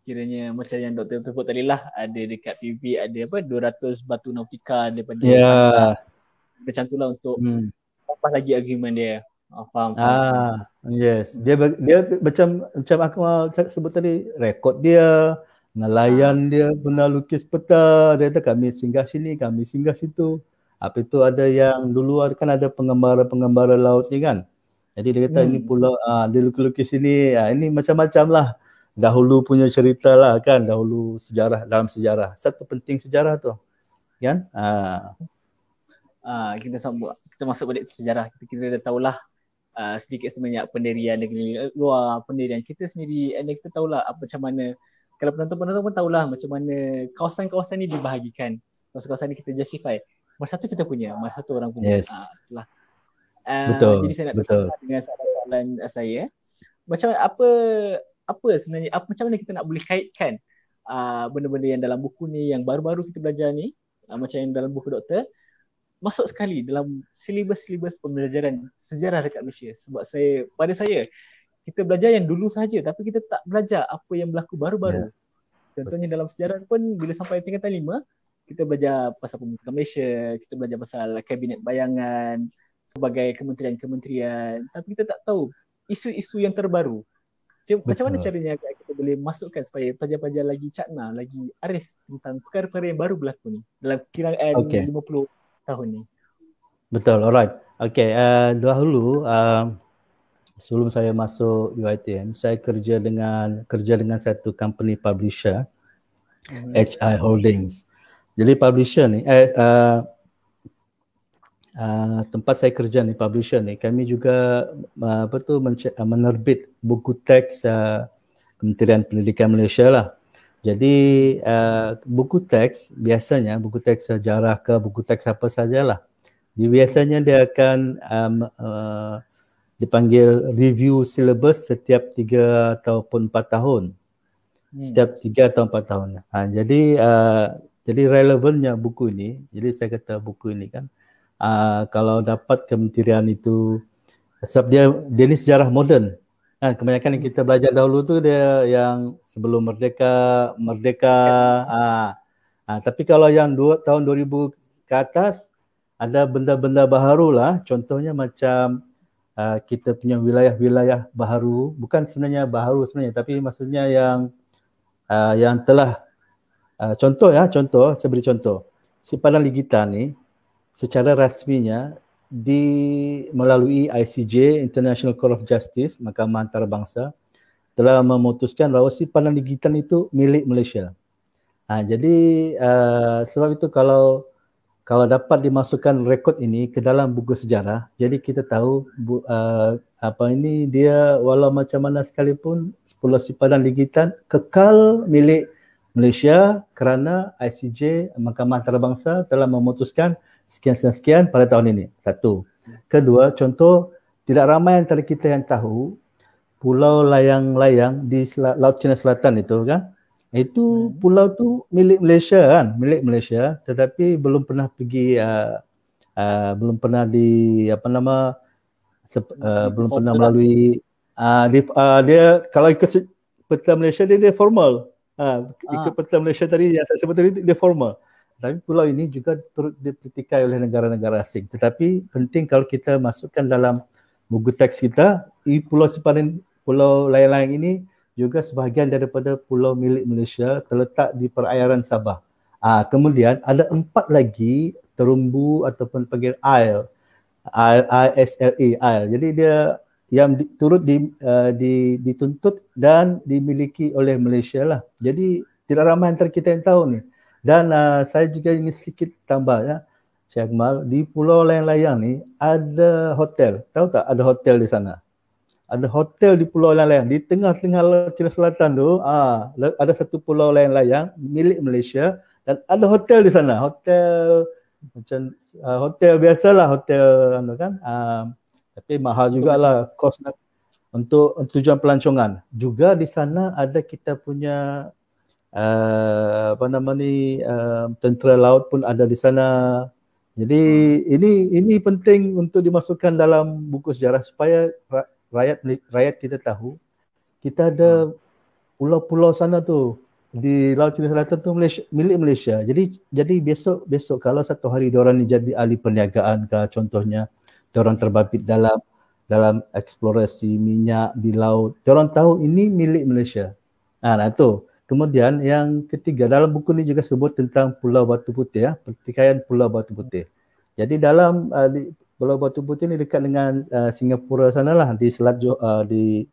kiranya macam yang doktor tepuk tadi lah ada dekat PV ada apa 200 batu nautika daripada ya yeah. macam tu lah untuk hmm. apa lagi argument dia oh, faham. ah yes dia dia macam macam aku ah, sebut tadi rekod dia nelayan ah. dia pernah lukis peta dia kata kami singgah sini kami singgah situ apa itu ada yang dulu kan ada pengembara-pengembara laut ni kan jadi dia kata hmm. ini pula uh, dia lukis-lukis sini uh, ini macam-macam lah dahulu punya cerita lah kan dahulu sejarah dalam sejarah satu penting sejarah tu kan uh. Uh, kita sambut kita masuk balik sejarah kita, kita dah tahulah uh, sedikit sebanyak pendirian negeri luar pendirian kita sendiri and kita tahulah apa macam mana kalau penonton-penonton pun tahulah macam mana kawasan-kawasan ni dibahagikan. Kawasan-kawasan ni kita justify. Masa satu kita punya, masa satu orang punya. Yes. Uh, betul. Uh, jadi saya nak betul. dengan soalan ah, saya. Macam apa apa sebenarnya apa macam mana kita nak boleh kaitkan uh, benda-benda yang dalam buku ni yang baru-baru kita belajar ni uh, macam yang dalam buku doktor masuk sekali dalam silibus-silibus pembelajaran sejarah dekat Malaysia sebab saya pada saya kita belajar yang dulu saja tapi kita tak belajar apa yang berlaku baru-baru. Yeah. Contohnya dalam sejarah pun bila sampai tingkatan 5 kita belajar pasal pembentukan Malaysia, kita belajar pasal kabinet bayangan sebagai kementerian-kementerian tapi kita tak tahu isu-isu yang terbaru. Macam mana caranya agar kita boleh masukkan supaya pelajar-pelajar lagi cakna, lagi arif tentang perkara-perkara yang baru berlaku ni dalam kiraan okay. 50 tahun ni. Betul. Alright. Okay, uh, eh, dahulu uh, sebelum saya masuk UiTM saya kerja dengan kerja dengan satu company publisher mm-hmm. HI Holdings jadi publisher ni eh, uh, uh, tempat saya kerja ni publisher ni kami juga uh, apa tu menerbit buku teks uh, Kementerian Pendidikan Malaysia lah jadi uh, buku teks biasanya buku teks sejarah ke buku teks apa sajalah dia biasanya dia akan um, uh, dipanggil review syllabus setiap 3 ataupun empat tahun. Hmm. Setiap tiga atau empat tahun. Ha, jadi uh, jadi relevannya buku ini, jadi saya kata buku ini kan uh, kalau dapat kementerian itu sebab dia dia ni sejarah moden. Ha, kebanyakan yang kita belajar dahulu tu dia yang sebelum merdeka, merdeka. Ha, ha, tapi kalau yang dua, tahun 2000 ke atas ada benda-benda baharulah contohnya macam uh, kita punya wilayah-wilayah baru, bukan sebenarnya baru sebenarnya tapi maksudnya yang uh, yang telah uh, contoh ya contoh saya beri contoh si padang ligita ni secara rasminya di melalui ICJ International Court of Justice Mahkamah Antarabangsa telah memutuskan bahawa si padang ligitan itu milik Malaysia. Ha, jadi uh, sebab itu kalau kalau dapat dimasukkan rekod ini ke dalam buku sejarah jadi kita tahu bu, uh, apa ini dia walau macam mana sekalipun 10 simpanan ligitan kekal milik Malaysia kerana ICJ Mahkamah Antarabangsa telah memutuskan sekian-sekian pada tahun ini. Satu. Kedua, contoh tidak ramai antara kita yang tahu Pulau Layang-Layang di Laut Cina Selatan itu kan. Itu hmm. pulau tu milik Malaysia kan, milik Malaysia tetapi belum pernah pergi uh, uh, belum pernah di apa nama sep, uh, belum pernah lah. melalui uh, di, uh, dia kalau ikut peta Malaysia dia, dia formal. Uh, ikut ah. peta Malaysia tadi yang saya sebut tadi dia formal. Tapi pulau ini juga turut dipertikai oleh negara-negara asing. Tetapi penting kalau kita masukkan dalam buku teks kita, pulau sepanjang pulau layang-layang ini juga sebahagian daripada pulau milik Malaysia terletak di perairan Sabah. Uh, kemudian ada empat lagi terumbu ataupun panggil isle, isle, i isle. Jadi dia yang di, turut di, uh, di, dituntut dan dimiliki oleh Malaysia lah. Jadi tidak ramai antara kita yang tahu ni. Dan uh, saya juga ini sedikit tambah ya. Syekh Akmal, di Pulau Layang-Layang ni ada hotel. Tahu tak ada hotel di sana? ada hotel di Pulau Layang-Layang di tengah-tengah Cina Selatan tu ah ada satu Pulau Layang-Layang milik Malaysia dan ada hotel di sana hotel macam uh, hotel biasalah hotel anda kan uh, tapi mahal juga lah kos untuk tujuan pelancongan juga di sana ada kita punya uh, apa nama ni uh, tentera laut pun ada di sana jadi hmm. ini ini penting untuk dimasukkan dalam buku sejarah supaya rakyat rakyat kita tahu kita ada hmm. pulau-pulau sana tu di Laut Cina Selatan tu Malaysia, milik Malaysia. Jadi jadi besok besok kalau satu hari diorang ni jadi ahli perniagaan ke contohnya diorang terbabit dalam dalam eksplorasi minyak di laut. Diorang tahu ini milik Malaysia. Ha, nah tu. Kemudian yang ketiga dalam buku ni juga sebut tentang Pulau Batu Putih ya, pertikaian Pulau Batu Putih. Jadi dalam uh, Pulau Batu Putih ni dekat dengan uh, Singapura sana lah di Selat Johor, uh, di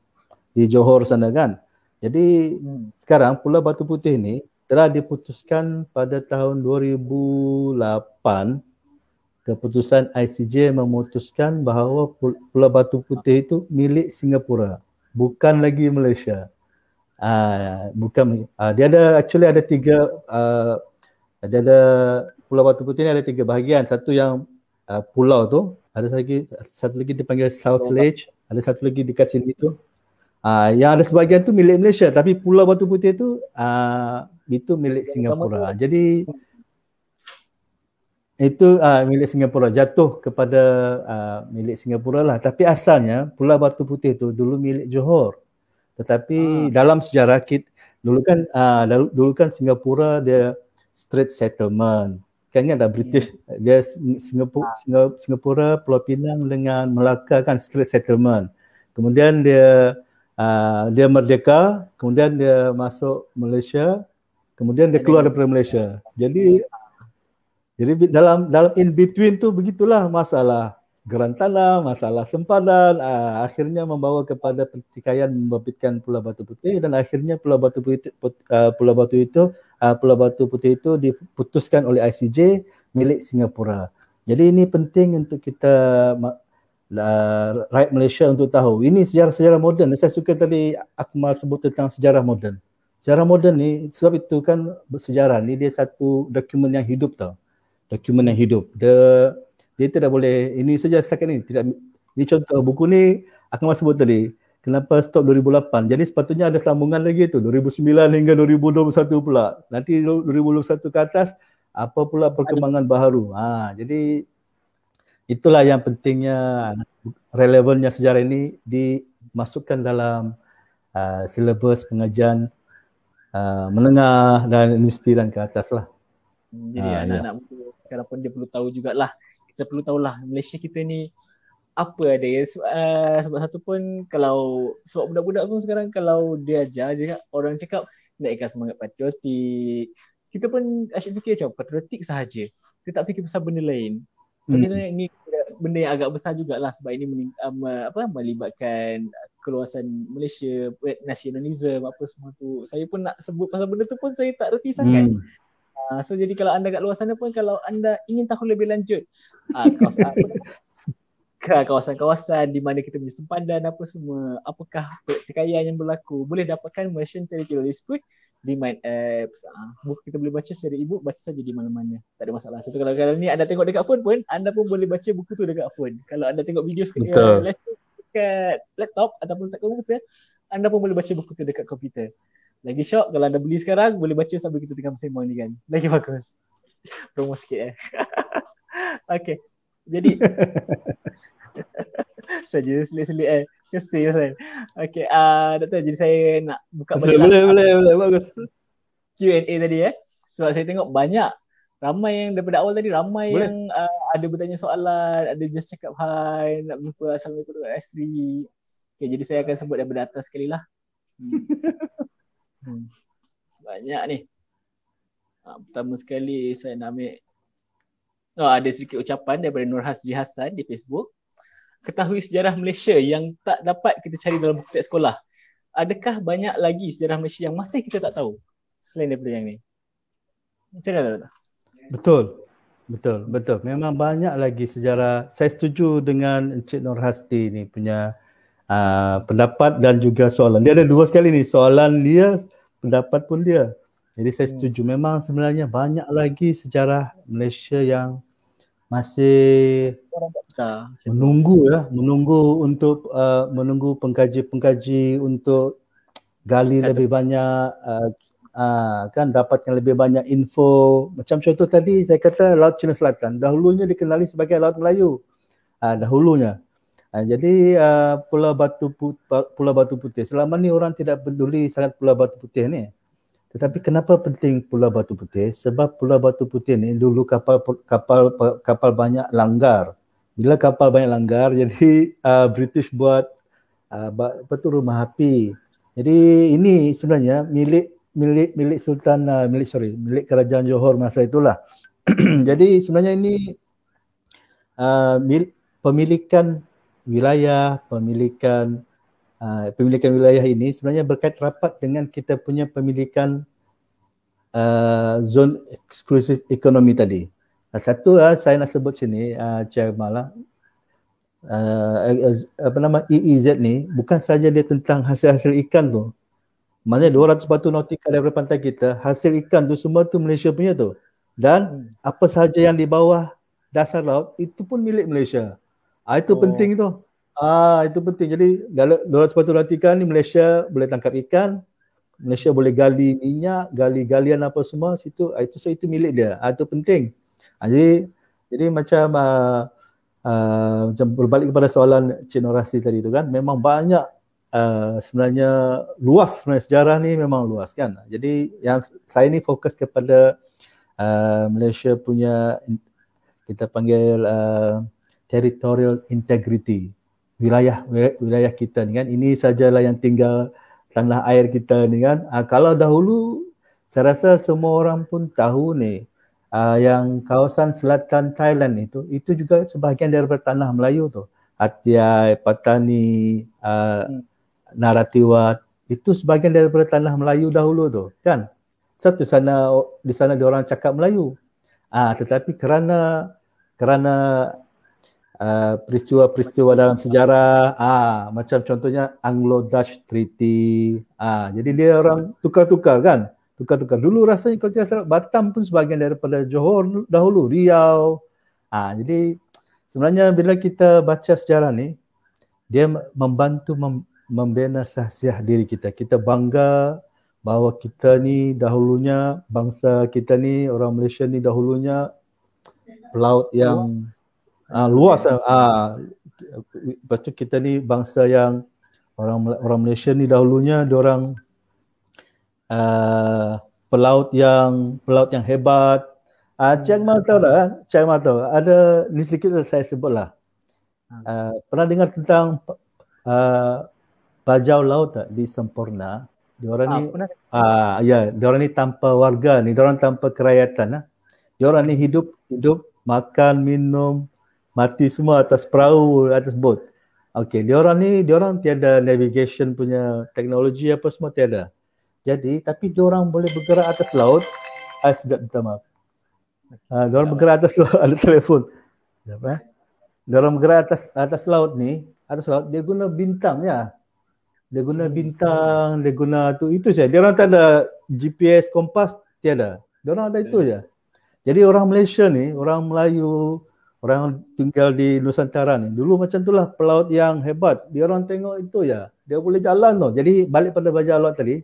di Johor sana kan. Jadi hmm. sekarang Pulau Batu Putih ni telah diputuskan pada tahun 2008 keputusan ICJ memutuskan bahawa Pulau Batu Putih itu milik Singapura bukan lagi Malaysia. Uh, bukan uh, dia ada actually ada tiga uh, dia ada Pulau Batu Putih ni ada tiga bahagian. Satu yang uh, pulau tu ada satu lagi satu lagi dipanggil South Ledge ada satu lagi dekat sini tu uh, yang ada sebahagian tu milik Malaysia tapi pulau Batu Putih tu uh, itu milik yang Singapura itu. jadi itu uh, milik Singapura jatuh kepada uh, milik Singapura lah tapi asalnya pulau Batu Putih tu dulu milik Johor tetapi ah. dalam sejarah kita dulu kan uh, dulu kan Singapura dia straight settlement kan kan tak British yeah. dia Singapura ah. Singapura Pulau Pinang dengan Melaka kan straight settlement kemudian dia uh, dia merdeka kemudian dia masuk Malaysia kemudian dia keluar daripada Malaysia jadi ya. jadi dalam dalam in between tu begitulah masalah geran tanah, masalah sempadan, uh, ah, akhirnya membawa kepada pertikaian membabitkan Pulau Batu Putih dan akhirnya Pulau Batu Putih put, uh, Pulau Batu itu uh, Pulau Batu Putih itu diputuskan oleh ICJ milik Singapura. Jadi ini penting untuk kita uh, rakyat Malaysia untuk tahu. Ini sejarah-sejarah moden. Saya suka tadi Akmal sebut tentang sejarah moden. Sejarah moden ni sebab itu kan sejarah ni dia satu dokumen yang hidup tau. Dokumen yang hidup. The dia tidak boleh ini saja setakat ni. tidak ini contoh buku ni akan masuk sebut tadi kenapa stop 2008 jadi sepatutnya ada sambungan lagi tu 2009 hingga 2021 pula nanti 2021 ke atas apa pula perkembangan baru? ha jadi itulah yang pentingnya relevannya sejarah ini dimasukkan dalam uh, syllabus pengajian uh, menengah dan universiti dan ke atas lah jadi anak-anak ha, ya. sekarang pun dia perlu tahu jugalah kita perlu tahu lah Malaysia kita ni apa ada ya uh, sebab satu pun kalau sebab budak-budak pun sekarang kalau dia ajar je orang cakap naikkan semangat patriotik kita pun asyik fikir macam patriotik sahaja kita tak fikir pasal benda lain tapi hmm. sebenarnya ini benda yang agak besar jugalah sebab ini mening, um, eh, apa melibatkan keluasan Malaysia eh, nasionalisme apa semua tu saya pun nak sebut pasal benda tu pun saya tak reti sangat hmm. Uh, so jadi kalau anda kat luar sana pun kalau anda ingin tahu lebih lanjut uh, kawasan [LAUGHS] kawasan di mana kita boleh sempadan apa semua apakah pertikaian yang berlaku boleh dapatkan Malaysian Territorial Dispute di main apps uh, buku kita boleh baca secara ebook baca saja di mana-mana tak ada masalah so kalau kalau ni anda tengok dekat phone pun anda pun boleh baca buku tu dekat phone kalau anda tengok video sekali dekat laptop ataupun dekat komputer anda pun boleh baca buku tu dekat komputer lagi shock kalau anda beli sekarang boleh baca sambil kita tengah bersembang ni kan. Lagi [LAUGHS] bagus. Promo sikit eh. [LAUGHS] okay. Jadi [LAUGHS] saya jadi selit-selit eh. Kesih saya. Okay. Uh, ah, Doktor jadi saya nak buka balik. Boleh, lah. boleh, boleh. Bagus. Q&A tadi eh. Sebab saya tengok banyak Ramai yang daripada awal tadi ramai Boleh. yang uh, ada bertanya soalan, ada just cakap hi, nak berjumpa assalamualaikum dengan s Okay, jadi saya akan sebut daripada atas sekali lah. Hmm. Hmm. Banyak ni. Ha, pertama sekali saya nak ambil oh, ada sedikit ucapan daripada Nur Hasri Hasan di Facebook. Ketahui sejarah Malaysia yang tak dapat kita cari dalam buku teks sekolah. Adakah banyak lagi sejarah Malaysia yang masih kita tak tahu selain daripada yang ni? Macam mana? Tak? Betul. Betul, betul. Memang banyak lagi sejarah. Saya setuju dengan Encik Nur Hasti ni punya uh, pendapat dan juga soalan. Dia ada dua sekali ni. Soalan dia pendapat pun dia. Jadi saya hmm. setuju memang sebenarnya banyak lagi sejarah Malaysia yang masih menunggu ya, menunggu untuk uh, menunggu pengkaji-pengkaji untuk gali lebih banyak uh, uh, kan dapatkan lebih banyak info. Macam contoh tadi saya kata Laut Cina Selatan dahulunya dikenali sebagai Laut Melayu. Uh, dahulunya Ha, jadi uh, Pulau Batu Pulau Batu Putih selama ni orang tidak peduli sangat Pulau Batu Putih ni. Tetapi kenapa penting Pulau Batu Putih? Sebab Pulau Batu Putih ni dulu kapal kapal kapal banyak langgar. Bila kapal banyak langgar [LAUGHS] jadi uh, British buat uh, betul rumah api. Jadi ini sebenarnya milik milik milik sultan uh, milik sorry milik kerajaan Johor masa itulah. [CLEARS THROAT] jadi sebenarnya ini uh, milik pemilikan wilayah, pemilikan uh, pemilikan wilayah ini sebenarnya berkait rapat dengan kita punya pemilikan uh, zone eksklusif ekonomi tadi. Uh, satu uh, saya nak sebut sini, uh, ah, Cik Malah, uh, ah, eh, eh, apa nama EEZ ni bukan sahaja dia tentang hasil-hasil ikan tu. Maksudnya batu nautika daripada pantai kita, hasil ikan tu semua tu Malaysia punya tu. Dan hmm. apa sahaja yang di bawah dasar laut itu pun milik Malaysia. Ah, itu oh. penting tu. Ah, itu penting. Jadi dalam dalam sepatutnya latihan ni Malaysia boleh tangkap ikan, Malaysia boleh gali minyak, gali galian apa semua situ. Ah, itu so itu milik dia. Ah, itu penting. Ah, jadi jadi macam ah, ah, macam berbalik kepada soalan generasi tadi tu kan, memang banyak ah, sebenarnya luas sebenarnya sejarah ni memang luas kan. Jadi yang saya ni fokus kepada ah, Malaysia punya kita panggil ah, territorial integrity wilayah wilayah kita ni kan ini sajalah yang tinggal tanah air kita ni kan uh, kalau dahulu saya rasa semua orang pun tahu ni uh, yang kawasan selatan Thailand itu itu juga sebahagian daripada tanah Melayu tu Atiai, Patani, uh, ah, hmm. Naratiwat itu sebahagian daripada tanah Melayu dahulu tu kan satu sana di sana diorang cakap Melayu ah uh, tetapi kerana kerana Uh, peristiwa-peristiwa uh, dalam sejarah ah uh, macam contohnya Anglo-Dutch Treaty ah uh, jadi dia orang tukar-tukar kan tukar-tukar dulu rasanya kalau tidak salah Batam pun sebahagian daripada Johor dahulu Riau ah uh, jadi sebenarnya bila kita baca sejarah ni dia membantu mem- membina sahsiah diri kita kita bangga bahawa kita ni dahulunya bangsa kita ni orang Malaysia ni dahulunya pelaut yang Luas Ah uh, luas ah uh, uh, kita ni bangsa yang orang orang Malaysia ni dahulunya dia orang uh, ah, pelaut yang pelaut yang hebat. Ah uh, Chiang Mai tahu tak? Ah? Chiang Mai tahu. Ada ni sedikit saya sebut lah. uh, hmm. pernah dengar tentang uh, bajau laut tak di Semporna? Dia orang ni ah uh, ya, dia orang ni tanpa warga ni, dia orang tanpa kerajaan ah. Dia orang ni hidup hidup makan minum mati semua atas perahu atas bot okey orang ni orang tiada navigation punya teknologi apa semua tiada jadi tapi orang boleh bergerak atas laut ah sejak minta maaf ah diorang ya. bergerak atas laut [LAUGHS] ada telefon apa ya. eh? diorang bergerak atas atas laut ni atas laut dia guna bintang ya dia guna hmm. bintang dia guna tu itu saja Orang tak ada GPS kompas tiada Orang ada itu ya. saja jadi orang Malaysia ni orang Melayu orang tinggal di Nusantara ni dulu macam itulah pelaut yang hebat dia orang tengok itu ya dia boleh jalan tu jadi balik pada baca Allah tadi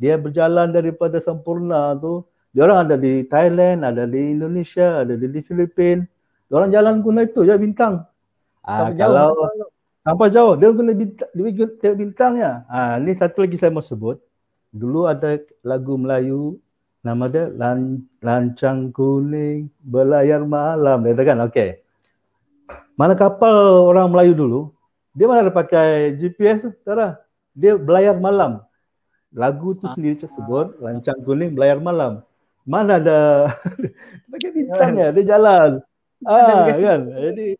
dia berjalan daripada sempurna tu dia orang ada di Thailand ada di Indonesia ada di, di Filipin dia orang jalan guna itu ya bintang ah, sampai kalau jauh, sampai jauh dia guna bintang, dia tengok bintang ya ah, ni satu lagi saya mau sebut dulu ada lagu Melayu Nama dia Lan, Lancang Kuning Belayar Malam. Dia kan, okey. Mana kapal orang Melayu dulu, dia mana ada pakai GPS tu, Dia Belayar Malam. Lagu tu ah, sendiri cakap sebut, ah. Lancang Kuning Belayar Malam. Mana ada [LAUGHS] pakai bintang ya, dia jalan. Ah, kan? Jadi,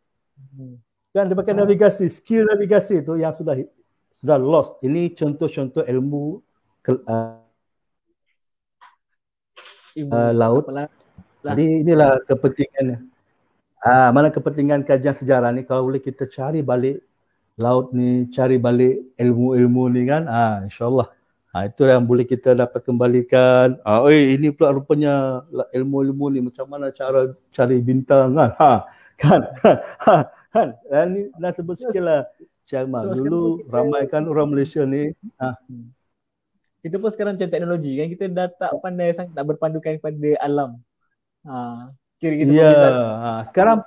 kan dia pakai navigasi, skill navigasi tu yang sudah sudah lost. Ini contoh-contoh ilmu uh, uh, laut. Lah. Jadi inilah kepentingan Ah, mana kepentingan kajian sejarah ni kalau boleh kita cari balik laut ni, cari balik ilmu-ilmu ni kan. Ah, insyaallah. Ah, itu yang boleh kita dapat kembalikan. Ah, oi, ini pula rupanya ilmu-ilmu ni macam mana cara cari bintang kan. Ha, kan. [LAUGHS] Ha, kan. Dan ah, ni nak sebut sikitlah. Cik Ahmad, dulu ramai kan orang Malaysia ni. Ah kita pun sekarang macam teknologi kan kita dah tak pandai sangat tak berpandukan kepada alam. Ha kira kita yeah. ha, sekarang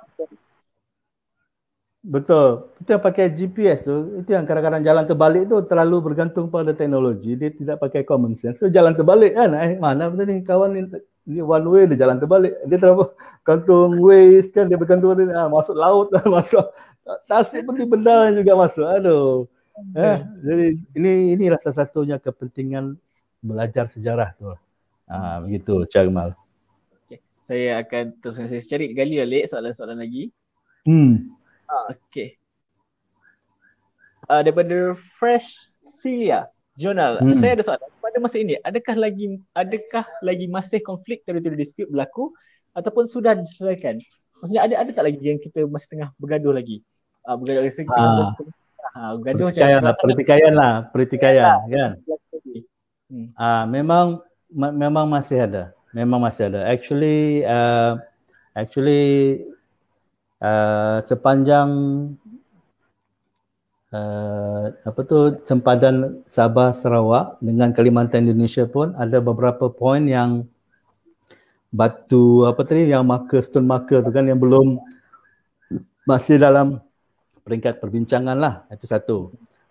Betul. Kita yang pakai GPS tu, itu yang kadang-kadang jalan terbalik tu terlalu bergantung pada teknologi. Dia tidak pakai common sense. So jalan terbalik kan? Eh, mana betul ni kawan ni, one way dia jalan terbalik. Dia terlalu [LAUGHS] gantung waste kan? Dia bergantung pada ha, masuk laut, [LAUGHS] masuk tasik pun benda juga masuk. Aduh. Eh, eh, jadi ini ini rasa satunya kepentingan belajar sejarah tu. Ah ha, begitu Cik Mal. Okay. Saya akan terus saya cari gali balik soalan-soalan lagi. Hmm. Ah, okay. Uh, ah, daripada Fresh Celia Journal. Hmm. Saya ada soalan. Pada masa ini, adakah lagi adakah lagi masih konflik territory dispute berlaku ataupun sudah diselesaikan? Maksudnya ada ada tak lagi yang kita masih tengah bergaduh lagi? Uh, bergaduh lagi. Ah. Uh bergaduh ha, macam lah, lah. pertikaian lah, pertikaian lah, kan. Hmm. Uh, memang ma- memang masih ada. Memang masih ada. Actually uh, actually uh, sepanjang uh, apa tu sempadan Sabah Sarawak dengan Kalimantan Indonesia pun ada beberapa poin yang batu apa tadi yang marker stone marker tu kan yang belum masih dalam peringkat perbincangan lah. Itu satu.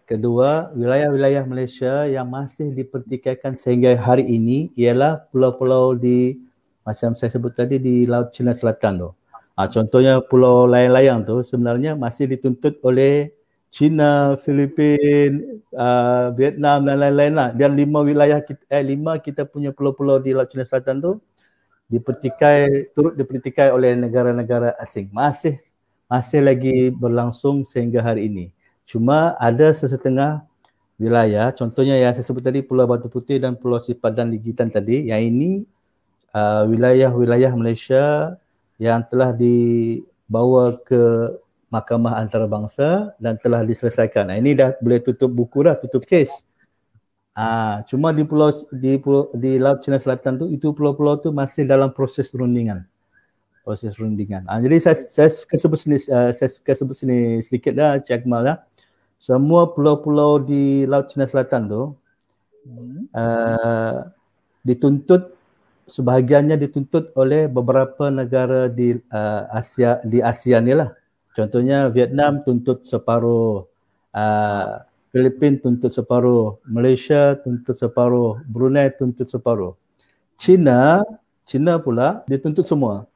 Kedua, wilayah-wilayah Malaysia yang masih dipertikaikan sehingga hari ini ialah pulau-pulau di macam saya sebut tadi di Laut Cina Selatan tu. Ha, contohnya pulau layang-layang tu sebenarnya masih dituntut oleh China, Filipin, uh, Vietnam dan lain-lain lah. Dan lima wilayah kita, eh, lima kita punya pulau-pulau di Laut Cina Selatan tu dipertikai turut dipertikai oleh negara-negara asing. Masih masih lagi berlangsung sehingga hari ini. Cuma ada sesetengah wilayah, contohnya yang saya sebut tadi Pulau Batu Putih dan Pulau Sipadan Ligitan tadi, yang ini uh, wilayah-wilayah Malaysia yang telah dibawa ke Mahkamah Antarabangsa dan telah diselesaikan. Nah, ini dah boleh tutup buku dah, tutup kes. Ah, uh, cuma di pulau di pulau, di Laut Cina Selatan tu itu pulau-pulau tu masih dalam proses rundingan proses rundingan. Ha, ah, jadi saya saya suka sebut sini uh, saya sebut sini sedikit lah Cik Akmal lah. Semua pulau-pulau di Laut Cina Selatan tu uh, dituntut sebahagiannya dituntut oleh beberapa negara di uh, Asia di Asia ni lah. Contohnya Vietnam tuntut separuh, uh, Filipina tuntut separuh, Malaysia tuntut separuh, Brunei tuntut separuh. China, China pula dituntut semua.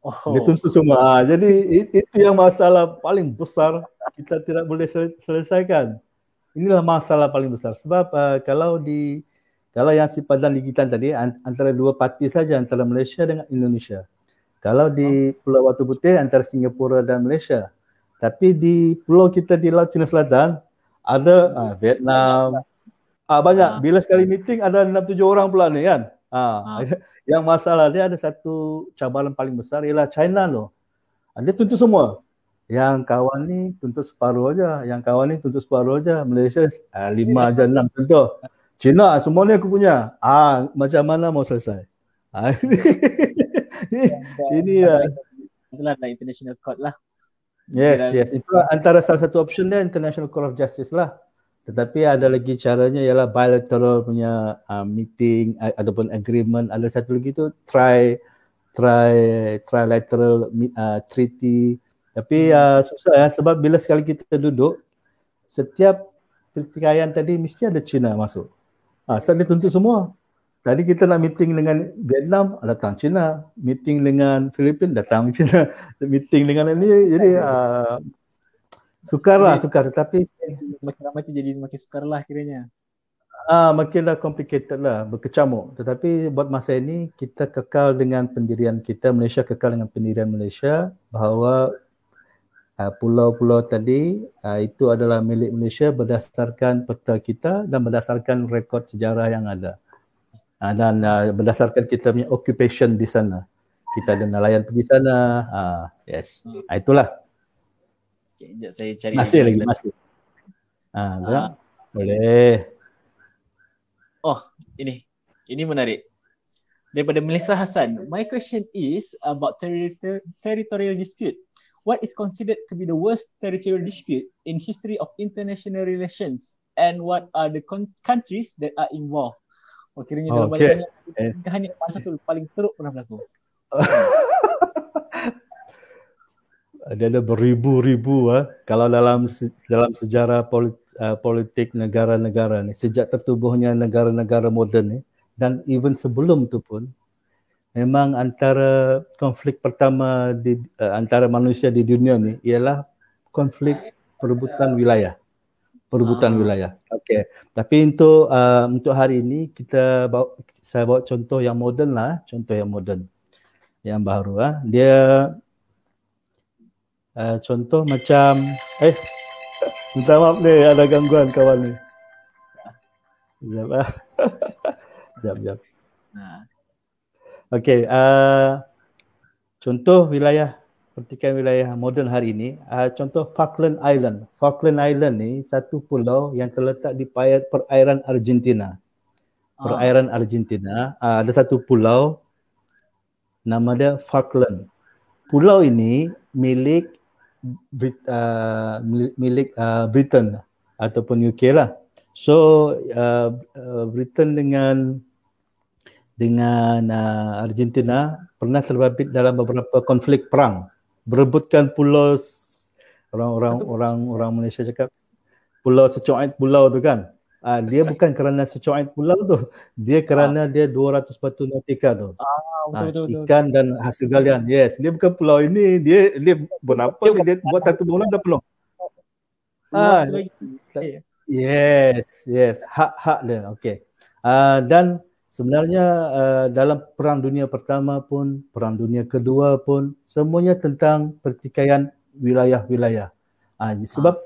Oh. Dia semua. Ha, jadi itu yang masalah paling besar kita tidak boleh selesaikan. Inilah masalah paling besar. Sebab uh, kalau di kalau yang si padan ligitan tadi antara dua parti saja antara Malaysia dengan Indonesia. Kalau di oh. Pulau Batu Putih antara Singapura dan Malaysia. Tapi di pulau kita di Laut Cina Selatan ada uh, Vietnam. uh, banyak. Bila sekali meeting ada enam tujuh orang pula ni kan. Ha. Ha. Yang masalah dia ada satu cabaran paling besar ialah China loh. Dia tuntut semua. Yang kawan ni tuntut separuh aja. Yang kawan ni tuntut separuh aja. Malaysia ha, lima aja enam contoh. China semua ni aku punya. Ah ha, macam mana mau selesai? Ha, [LAUGHS] ini ini lah. Itulah ada lah, international court lah. Yes, yes. Itu antara salah satu option dia international court of justice lah tetapi ada lagi caranya ialah bilateral punya uh, meeting uh, ataupun agreement ada satu lagi tu try try trilateral uh, treaty tapi uh, susah ya sebab bila sekali kita duduk setiap pertikaian tadi mesti ada China masuk ah uh, so tentu semua tadi kita nak meeting dengan Vietnam datang China meeting dengan Filipina datang China [LAUGHS] meeting dengan ini jadi uh, Sukar lah, sukar. Tetapi makin lama jadi makin sukar lah kiranya. Ah, uh, makinlah complicated lah, berkecamuk. Tetapi buat masa ini kita kekal dengan pendirian kita Malaysia kekal dengan pendirian Malaysia bahawa uh, pulau-pulau tadi uh, itu adalah milik Malaysia berdasarkan peta kita dan berdasarkan rekod sejarah yang ada uh, dan uh, berdasarkan kita punya occupation di sana. Kita ada nelayan pergi sana. Ah, uh, yes. Uh, itulah sekejap saya cari. Masih lagi, masih. Ha, ha. Boleh. Oh, ini. Ini menarik. Daripada Melissa Hassan, my question is about ter- ter- territorial dispute. What is considered to be the worst territorial dispute in history of international relations and what are the countries that are involved? Oh, kiranya dalam okay. banyak-banyak, eh. hanya masa tu paling teruk pernah berlaku. [LAUGHS] dia ada beribu-ribu eh, kalau dalam dalam sejarah uh, politik negara-negara ni sejak tertubuhnya negara-negara moden ni dan even sebelum tu pun memang antara konflik pertama di uh, antara manusia di dunia ni ialah konflik perebutan wilayah perebutan ah. wilayah. Okey. Tapi untuk uh, untuk hari ini kita bawa, saya bawa contoh yang moden lah, ha. contoh yang moden. Yang baru ah. Dia Uh, contoh macam eh minta maaf ni ada gangguan kawan ni. Jap ah. [LAUGHS] jap jap. Nah. Ha. Okey, uh, contoh wilayah pertikaian wilayah moden hari ini, uh, contoh Falkland Island. Falkland Island ni satu pulau yang terletak di perairan Argentina. Ah. Perairan oh. Argentina, uh, ada satu pulau nama dia Falkland. Pulau ini milik Brit, uh, milik uh, Britain ataupun UK lah. So uh, uh, Britain dengan dengan uh, Argentina pernah terlibat dalam beberapa konflik perang berebutkan pulau orang-orang orang-orang Malaysia cakap pulau secoit pulau tu kan Ha, dia bukan kerana secuai pulau tu. Dia ah. kerana ha. dia 200 batu nautika tu. Ah, betul, ha, betul, ikan betul. dan hasil galian. Yes, dia bukan pulau ini. Dia dia kenapa dia, dia, buat satu bulan dah penuh. Ha. Yes, yes. Hak-hak dia. Okey. Ha, dan sebenarnya uh, dalam perang dunia pertama pun, perang dunia kedua pun semuanya tentang pertikaian wilayah-wilayah. Ha, sebab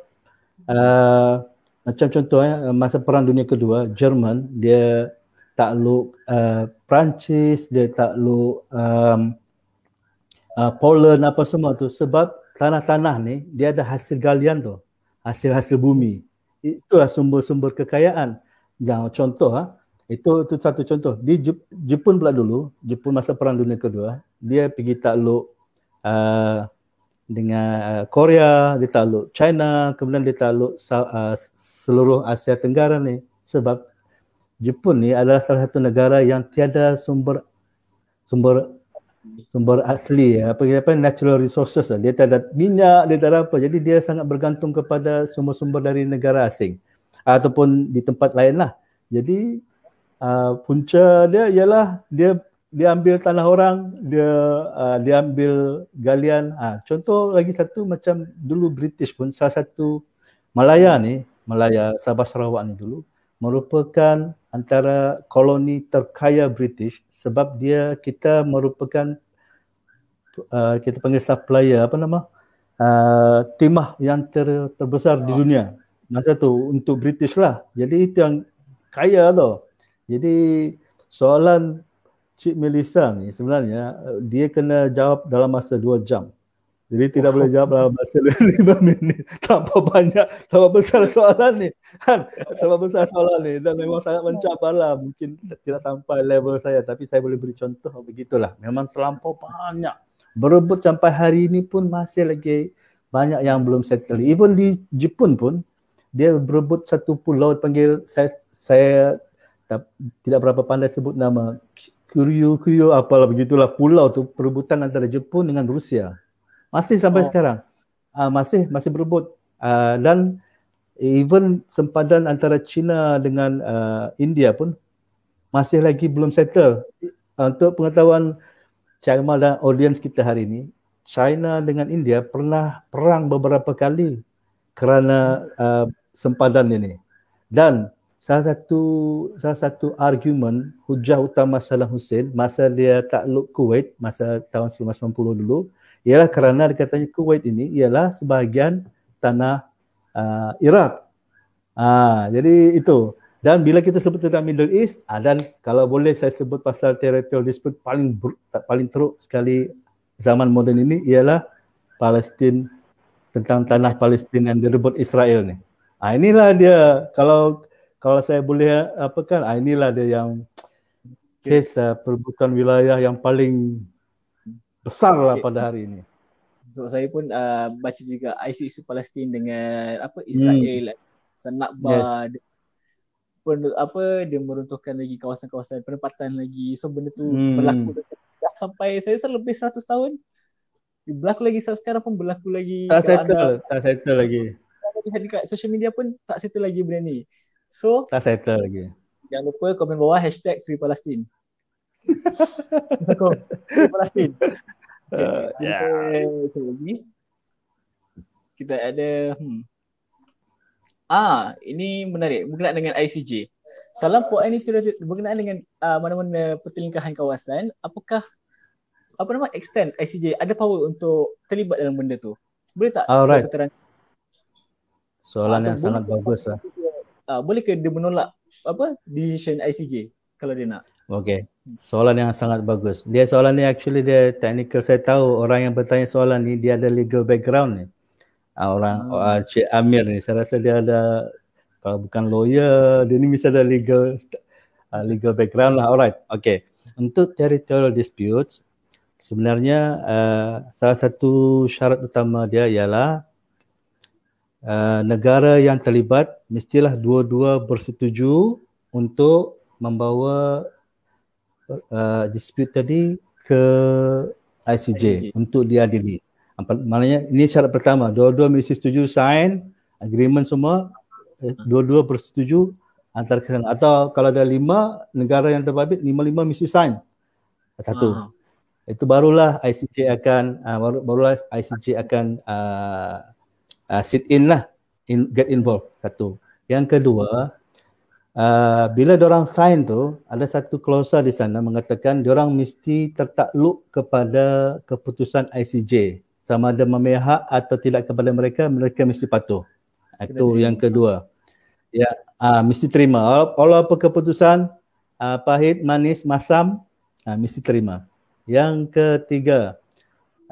ha. Uh, macam contoh eh, masa perang dunia kedua Jerman dia takluk uh, eh, Perancis dia takluk um, uh, Poland apa semua tu sebab tanah-tanah ni dia ada hasil galian tu hasil-hasil bumi itulah sumber-sumber kekayaan yang contoh ha, itu, itu satu contoh di Jepun pula dulu Jepun masa perang dunia kedua dia pergi takluk uh, dengan uh, Korea, dia takluk China, kemudian dia takluk uh, seluruh Asia Tenggara ni sebab Jepun ni adalah salah satu negara yang tiada sumber sumber sumber asli ya. apa apa natural resources lah. dia tak ada minyak dia tak ada apa jadi dia sangat bergantung kepada sumber-sumber dari negara asing ataupun di tempat lain lah jadi uh, punca dia ialah dia dia ambil tanah orang, dia uh, dia ambil galian. Ha, contoh lagi satu macam dulu British pun salah satu Malaya ni, Malaya Sabah Sarawak ni dulu merupakan antara koloni terkaya British sebab dia kita merupakan uh, kita panggil supplier apa nama uh, timah yang ter, terbesar di ah. dunia masa tu untuk British lah. Jadi itu yang kaya tu. Jadi soalan Cik Melissa ni sebenarnya eh, dia kena jawab dalam masa dua jam. Jadi tidak oh. boleh jawab dalam masa [LAUGHS] lima minit. Tanpa banyak, tanpa besar soalan ni. Kan? Tanpa besar soalan ni. Dan memang sangat mencabar lah. Mungkin tidak sampai level saya. Tapi saya boleh beri contoh begitulah. Memang terlampau banyak. Berebut sampai hari ini pun masih lagi banyak yang belum settle. Even di Jepun pun, dia berebut satu pulau panggil saya, saya tak, tidak berapa pandai sebut nama Kuryu-kuryu apalah begitulah pulau tu perebutan antara Jepun dengan Rusia. Masih sampai oh. sekarang. Uh, masih masih berebut uh, dan even sempadan antara China dengan uh, India pun masih lagi belum settle. Uh, untuk pengetahuan Chairman dan audience kita hari ini, China dengan India pernah perang beberapa kali kerana uh, sempadan ini. Dan salah satu salah satu argument hujah utama Saddam Hussein masa dia takluk Kuwait masa tahun 1990 dulu ialah kerana dikatanya Kuwait ini ialah sebahagian tanah uh, Iraq. Ah jadi itu dan bila kita sebut tentang Middle East uh, dan kalau boleh saya sebut pasal territorial dispute paling ber, paling teruk sekali zaman moden ini ialah Palestin tentang tanah Palestin yang direbut Israel ni. Ah uh, inilah dia kalau kalau saya boleh eh, apa kan ah, inilah dia yang kes uh, perebutan wilayah yang paling besar lah pada hari ini. so, saya pun uh, baca juga isu-isu Palestin dengan apa hmm. Israel hmm. sangat yes. pun apa dia meruntuhkan lagi kawasan-kawasan penempatan lagi. So benda tu hmm. berlaku dah sampai saya rasa lebih 100 tahun. Berlaku lagi secara pun berlaku lagi. Tak settle, tak settle lagi. Lihat dekat social media pun tak settle lagi benda ni. So Tak settle lagi Jangan lupa komen bawah Hashtag Free Palestine Free Palestine okay, [LAUGHS] uh, Yeah lagi. Kita ada hmm. Ah, ini menarik berkenaan dengan ICJ. Salam puan ini berkenaan dengan uh, mana-mana pertelingkahan kawasan, apakah apa nama extend ICJ ada power untuk terlibat dalam benda tu? Boleh tak? Alright. Soalan ah, yang sangat bagus lah uh, boleh ke dia menolak apa decision ICJ kalau dia nak Okay, soalan yang sangat bagus dia soalan ni actually dia technical saya tahu orang yang bertanya soalan ni dia ada legal background ni uh, orang hmm. uh, Cik Amir ni saya rasa dia ada kalau bukan lawyer dia ni misalnya ada legal uh, legal background lah alright okay. untuk territorial disputes sebenarnya uh, salah satu syarat utama dia ialah uh, negara yang terlibat mestilah dua-dua bersetuju untuk membawa uh, dispute tadi ke ICJ, ICJ. untuk diadili. Maknanya ini syarat pertama, dua-dua mesti setuju sign agreement semua eh, dua-dua bersetuju antara kesan atau kalau ada lima negara yang terbabit lima-lima mesti sign satu uh-huh. itu barulah ICJ akan uh, barulah ICJ akan uh, uh, sit in lah in, get involved satu yang kedua uh, bila orang sign tu ada satu klausa di sana mengatakan orang mesti tertakluk kepada keputusan ICJ sama ada memihak atau tidak kepada mereka mereka mesti patuh itu ah, Kena yang kedua ya uh, mesti terima walaupun keputusan uh, pahit manis masam uh, mesti terima yang ketiga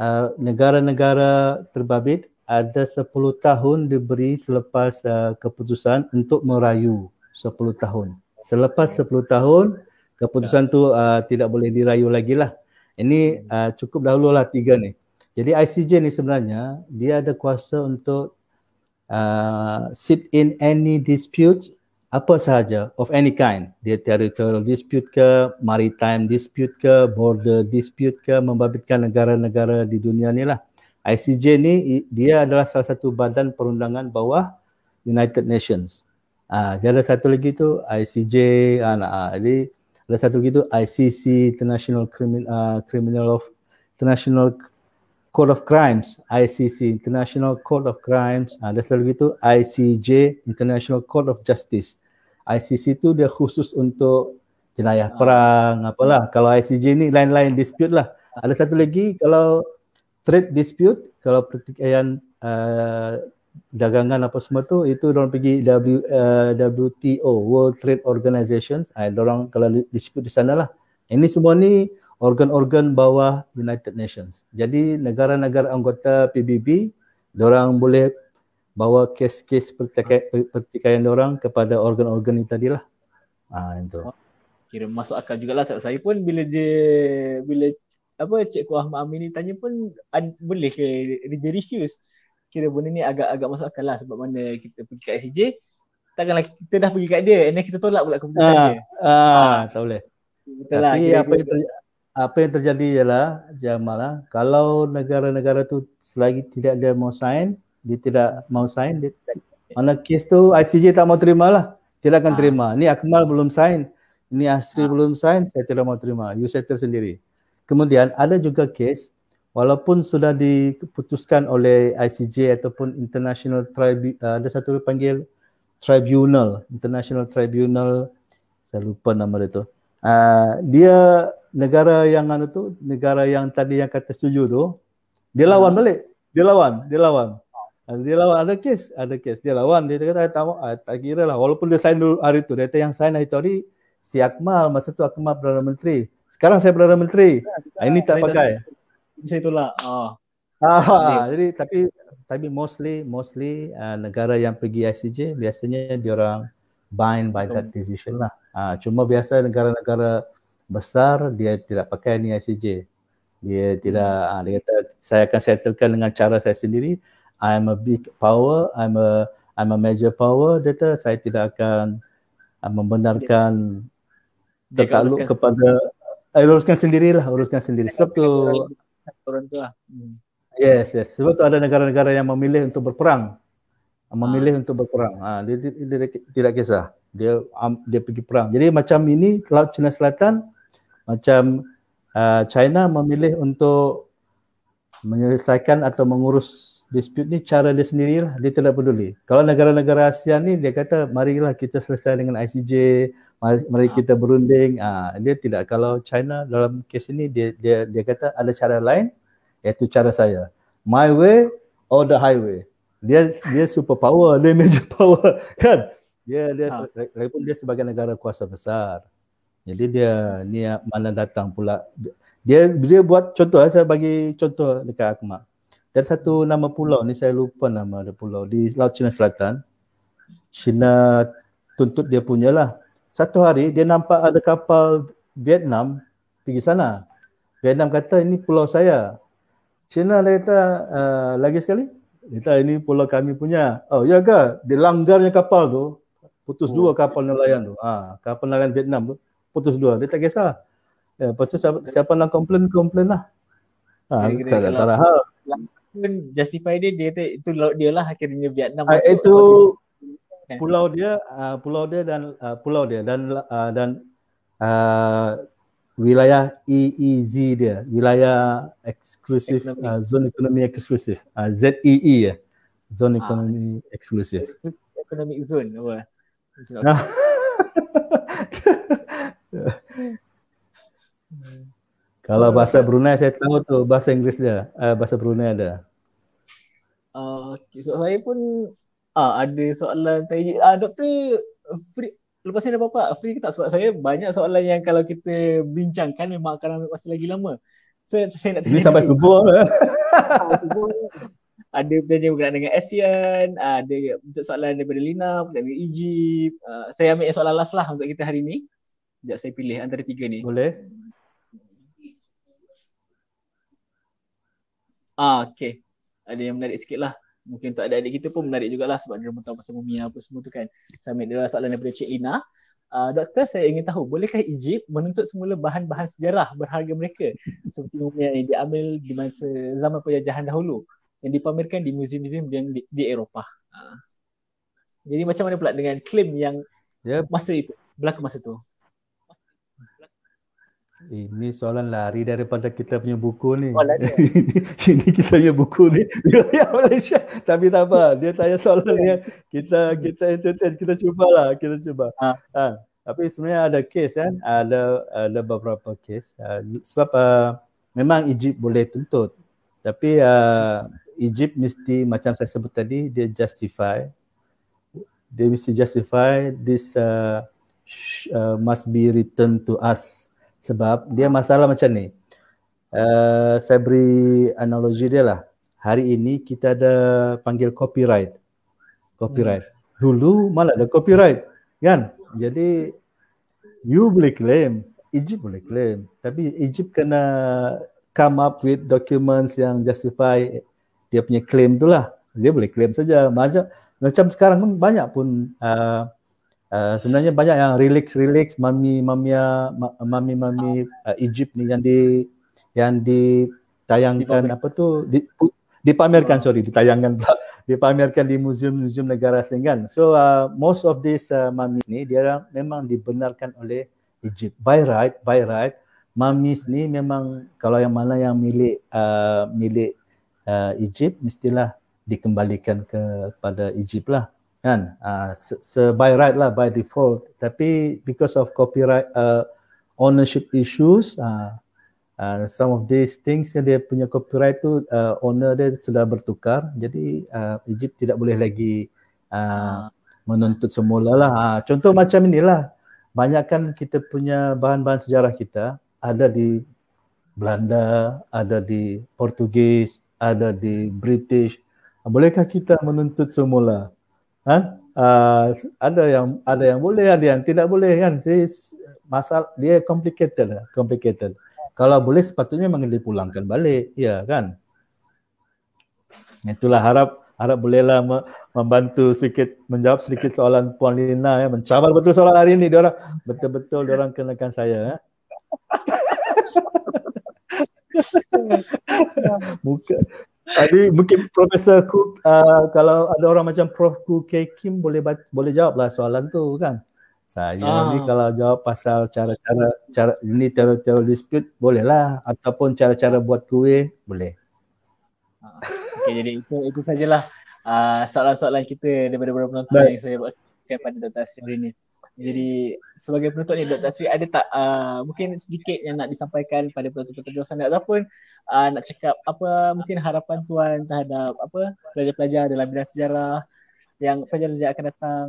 uh, negara-negara terbabit ada 10 tahun diberi selepas uh, keputusan untuk merayu 10 tahun. Selepas 10 tahun, keputusan ya. tu uh, tidak boleh dirayu lagi lah. Ini uh, cukup dahulu lah tiga ni. Jadi ICJ ni sebenarnya, dia ada kuasa untuk uh, sit in any dispute apa sahaja of any kind. Dia territorial dispute ke, maritime dispute ke, border dispute ke, membabitkan negara-negara di dunia ni lah. ICJ ni dia adalah salah satu badan perundangan bawah United Nations. Ah uh, dia ada satu lagi tu ICJ uh, ah, uh, ah, jadi ada satu lagi tu ICC International Criminal uh, Criminal of International Court of Crimes, ICC International Court of Crimes. uh, ada satu lagi tu ICJ International Court of Justice. ICC tu dia khusus untuk jenayah perang apalah. Kalau ICJ ni lain-lain dispute lah. Ada satu lagi kalau trade dispute kalau pertikaian uh, dagangan apa semua tu itu dorang pergi w, uh, WTO World Trade Organizations uh, ah, dorang kalau dispute di sana lah ini semua ni organ-organ bawah United Nations jadi negara-negara anggota PBB dorang boleh bawa kes-kes pertikaian, dorang kepada organ-organ ni tadilah ah uh, itu oh, kira masuk akal jugalah sebab saya pun bila dia bila apa Cikgu Ahmad Amin ni tanya pun ad, boleh ke dia, refuse kira benda ni agak-agak masuk akal lah sebab mana kita pergi kat SCJ takkanlah kita dah pergi kat dia and then kita tolak pula keputusan ha, dia ah ha, tak boleh betul lah tapi apa yang, ter, apa yang terjadi ialah Jamal lah kalau negara-negara tu selagi tidak dia mau sign dia tidak mau sign dia mana kes tu ICJ tak mau terima lah tidak akan ha. terima ni Akmal belum sign ni Asri ha. belum sign saya tidak mau terima you settle sendiri Kemudian ada juga kes walaupun sudah diputuskan oleh ICJ ataupun International Tribu- eh, ada satu panggil tribunal, International Tribunal saya lupa nama dia tu. Uh, dia negara yang anu tu, negara yang tadi yang kata setuju tu, dia lawan hmm. balik. Dia lawan, dia lawan. Ah, dia lawan ada kes, ada kes. Dia lawan, dia kata ah, tak tak kira lah. Walaupun dia sign dulu hari tu, dia kata yang sign hari tu hari si Akmal, masa tu Akmal Perdana Menteri. Sekarang saya Perdana Menteri. Ya, ini tak pakai. Tak, saya tolak. Ah. Ah, ah, jadi tapi tapi mostly mostly uh, negara yang pergi ICJ biasanya dia orang bind by that decision lah. Ah, cuma biasa negara-negara besar dia tidak pakai ni ICJ. Dia tidak hmm. ah, dia kata saya akan settlekan dengan cara saya sendiri. I am a big power, I am a I am a major power. Data saya tidak akan uh, membenarkan dia, kepada uh, eh, uruskan sendirilah uruskan sendiri sebab tu yes yes sebab tu ada negara-negara yang memilih untuk berperang memilih ha. untuk berperang ha, dia, dia, dia, tidak kisah dia um, dia pergi perang jadi macam ini laut Cina Selatan macam uh, China memilih untuk menyelesaikan atau mengurus dispute ni cara dia sendirilah dia tidak peduli kalau negara-negara ASEAN ni dia kata marilah kita selesai dengan ICJ mari ah. kita berunding uh, dia tidak kalau China dalam kes ini dia dia dia kata ada cara lain iaitu cara saya my way or the highway dia dia superpower dia major [LAUGHS] power kan dia dia walaupun ah. ha. dia sebagai negara kuasa besar jadi dia ni mana datang pula dia dia buat contoh eh, saya bagi contoh dekat akmak dan satu nama pulau ni saya lupa nama ada pulau di laut China Selatan China tuntut dia punya lah satu hari dia nampak ada kapal Vietnam pergi sana. Vietnam kata ini pulau saya. China dia kata uh, lagi sekali. Dia kata ini pulau kami punya. Oh ya ke? Dia langgarnya kapal tu. Putus oh. dua kapal nelayan tu. ha, kapal nelayan Vietnam tu. Putus dua. Dia tak kisah. Ya, lepas tu siapa, siapa nak komplain, komplain lah. Ha, tak ada tarah. Justify dia, dia kata itu laut dia lah akhirnya Vietnam. Ha, itu, Okay. Pulau dia, uh, pulau dia dan uh, pulau dia dan uh, dan uh, wilayah EEZ dia, wilayah eksklusif, uh, zon ekonomi eksklusif, uh, ZEE e, ya, yeah. zon ekonomi ah. eksklusif. Ekonomi zon, apa? Nah. [LAUGHS] Kalau bahasa Brunei saya tahu tu bahasa Inggeris dia, uh, bahasa Brunei ada. Uh, so saya pun ah ada soalan tanya ah doktor free lepas ni ada apa-apa free ke tak sebab saya banyak soalan yang kalau kita bincangkan memang akan ambil masa lagi lama so saya nak tanya ini sampai subuh lah. [LAUGHS] ada pertanyaan berkenaan dengan ASEAN ah, ada untuk soalan daripada Lina berkenaan dengan Egypt uh, saya ambil soalan last lah untuk kita hari ni sekejap saya pilih antara tiga ni boleh ah okay ada yang menarik sikit lah mungkin untuk adik-adik kita pun menarik jugalah sebab dia mahu tahu pasal mumia apa semua tu kan. Sambil dia lah soalan daripada Cik ina, Uh, doktor, saya ingin tahu, bolehkah Egypt menuntut semula bahan-bahan sejarah berharga mereka seperti mumia yang diambil di masa zaman penjajahan dahulu yang dipamerkan di muzium-muzium di, di Eropah. Uh. Jadi macam mana pula dengan klaim yang yep. Ya. masa itu, berlaku masa itu? Ini soalan lari daripada kita punya buku ni. Oh, lah. [LAUGHS] ini kita punya buku ni. [LAUGHS] Ya Malaysia. Tapi tak apa, dia tanya soalan ni. Kita kita entertain, kita cubalah, kita cuba. Ha. ha. Tapi sebenarnya ada kes kan, ada ada beberapa kes. Ha, sebab uh, memang Egypt boleh tuntut. Tapi uh, Egypt mesti macam saya sebut tadi, dia justify. Dia mesti justify this uh, must be returned to us. Sebab dia masalah macam ni. Uh, saya beri analogi dia lah. Hari ini kita ada panggil copyright. Copyright. Hmm. Dulu malah ada copyright. Kan? Jadi you boleh claim. Egypt boleh claim. Tapi Egypt kena come up with documents yang justify dia punya claim tu lah. Dia boleh claim saja. Macam, macam sekarang pun banyak pun uh, Uh, sebenarnya banyak yang relax relax mami mamia ah, mami mami uh, Egypt ni yang di yang ditayangkan apa tu di, dipamerkan sorry ditayangkan [LAUGHS] dipamerkan di museum-museum negara Selangor. So uh, most of this uh, mami ni dia memang dibenarkan oleh Egypt by right by right mami ni memang kalau yang mana yang milik uh, milik uh, Egypt mestilah dikembalikan kepada Egypt lah kan uh, right lah by default tapi because of copyright uh, ownership issues uh, uh, some of these things yang dia punya copyright tu uh, owner dia sudah bertukar jadi uh, Egypt tidak boleh lagi uh, menuntut semula lah uh, contoh macam inilah banyakkan kita punya bahan-bahan sejarah kita ada di Belanda ada di Portugis ada di British bolehkah kita menuntut semula ha? uh, ada yang ada yang boleh ada yang tidak boleh kan this masalah dia complicated lah, complicated kalau boleh sepatutnya memang dipulangkan balik ya kan itulah harap harap bolehlah membantu sedikit menjawab sedikit soalan puan Lina ya mencabar betul soalan hari ini diorang betul-betul diorang kenakan saya ya [LAUGHS] muka jadi mungkin Profesor Ku, uh, kalau ada orang macam Prof Ku K Kim boleh boleh jawab lah soalan tu kan? Saya ah. ni kalau jawab pasal cara-cara cara ini teror-teror dispute boleh lah ataupun cara-cara buat kuih boleh. Ah, okay, jadi itu itu sajalah uh, soalan-soalan kita daripada beberapa penonton yang saya buat kepada Dr. Asri ini. Jadi hmm. sebagai penutup ni hmm. Dr. Sri ada tak uh, mungkin sedikit yang nak disampaikan pada pelajar-pelajar penutup-penutup dosan ataupun uh, nak cakap apa mungkin harapan tuan terhadap apa pelajar-pelajar dalam bidang sejarah yang pelajar-pelajar akan datang.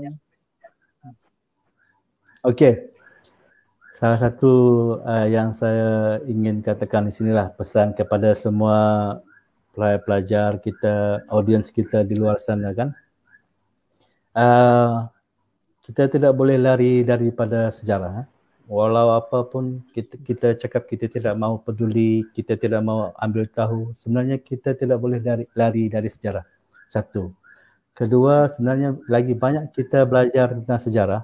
Okey. Salah satu uh, yang saya ingin katakan di sinilah pesan kepada semua pelajar-pelajar kita, audiens kita di luar sana kan. Uh, kita tidak boleh lari daripada sejarah. Eh. Walau apa pun kita, kita cakap kita tidak mahu peduli, kita tidak mahu ambil tahu. Sebenarnya kita tidak boleh lari, lari dari sejarah. Satu. Kedua, sebenarnya lagi banyak kita belajar tentang sejarah.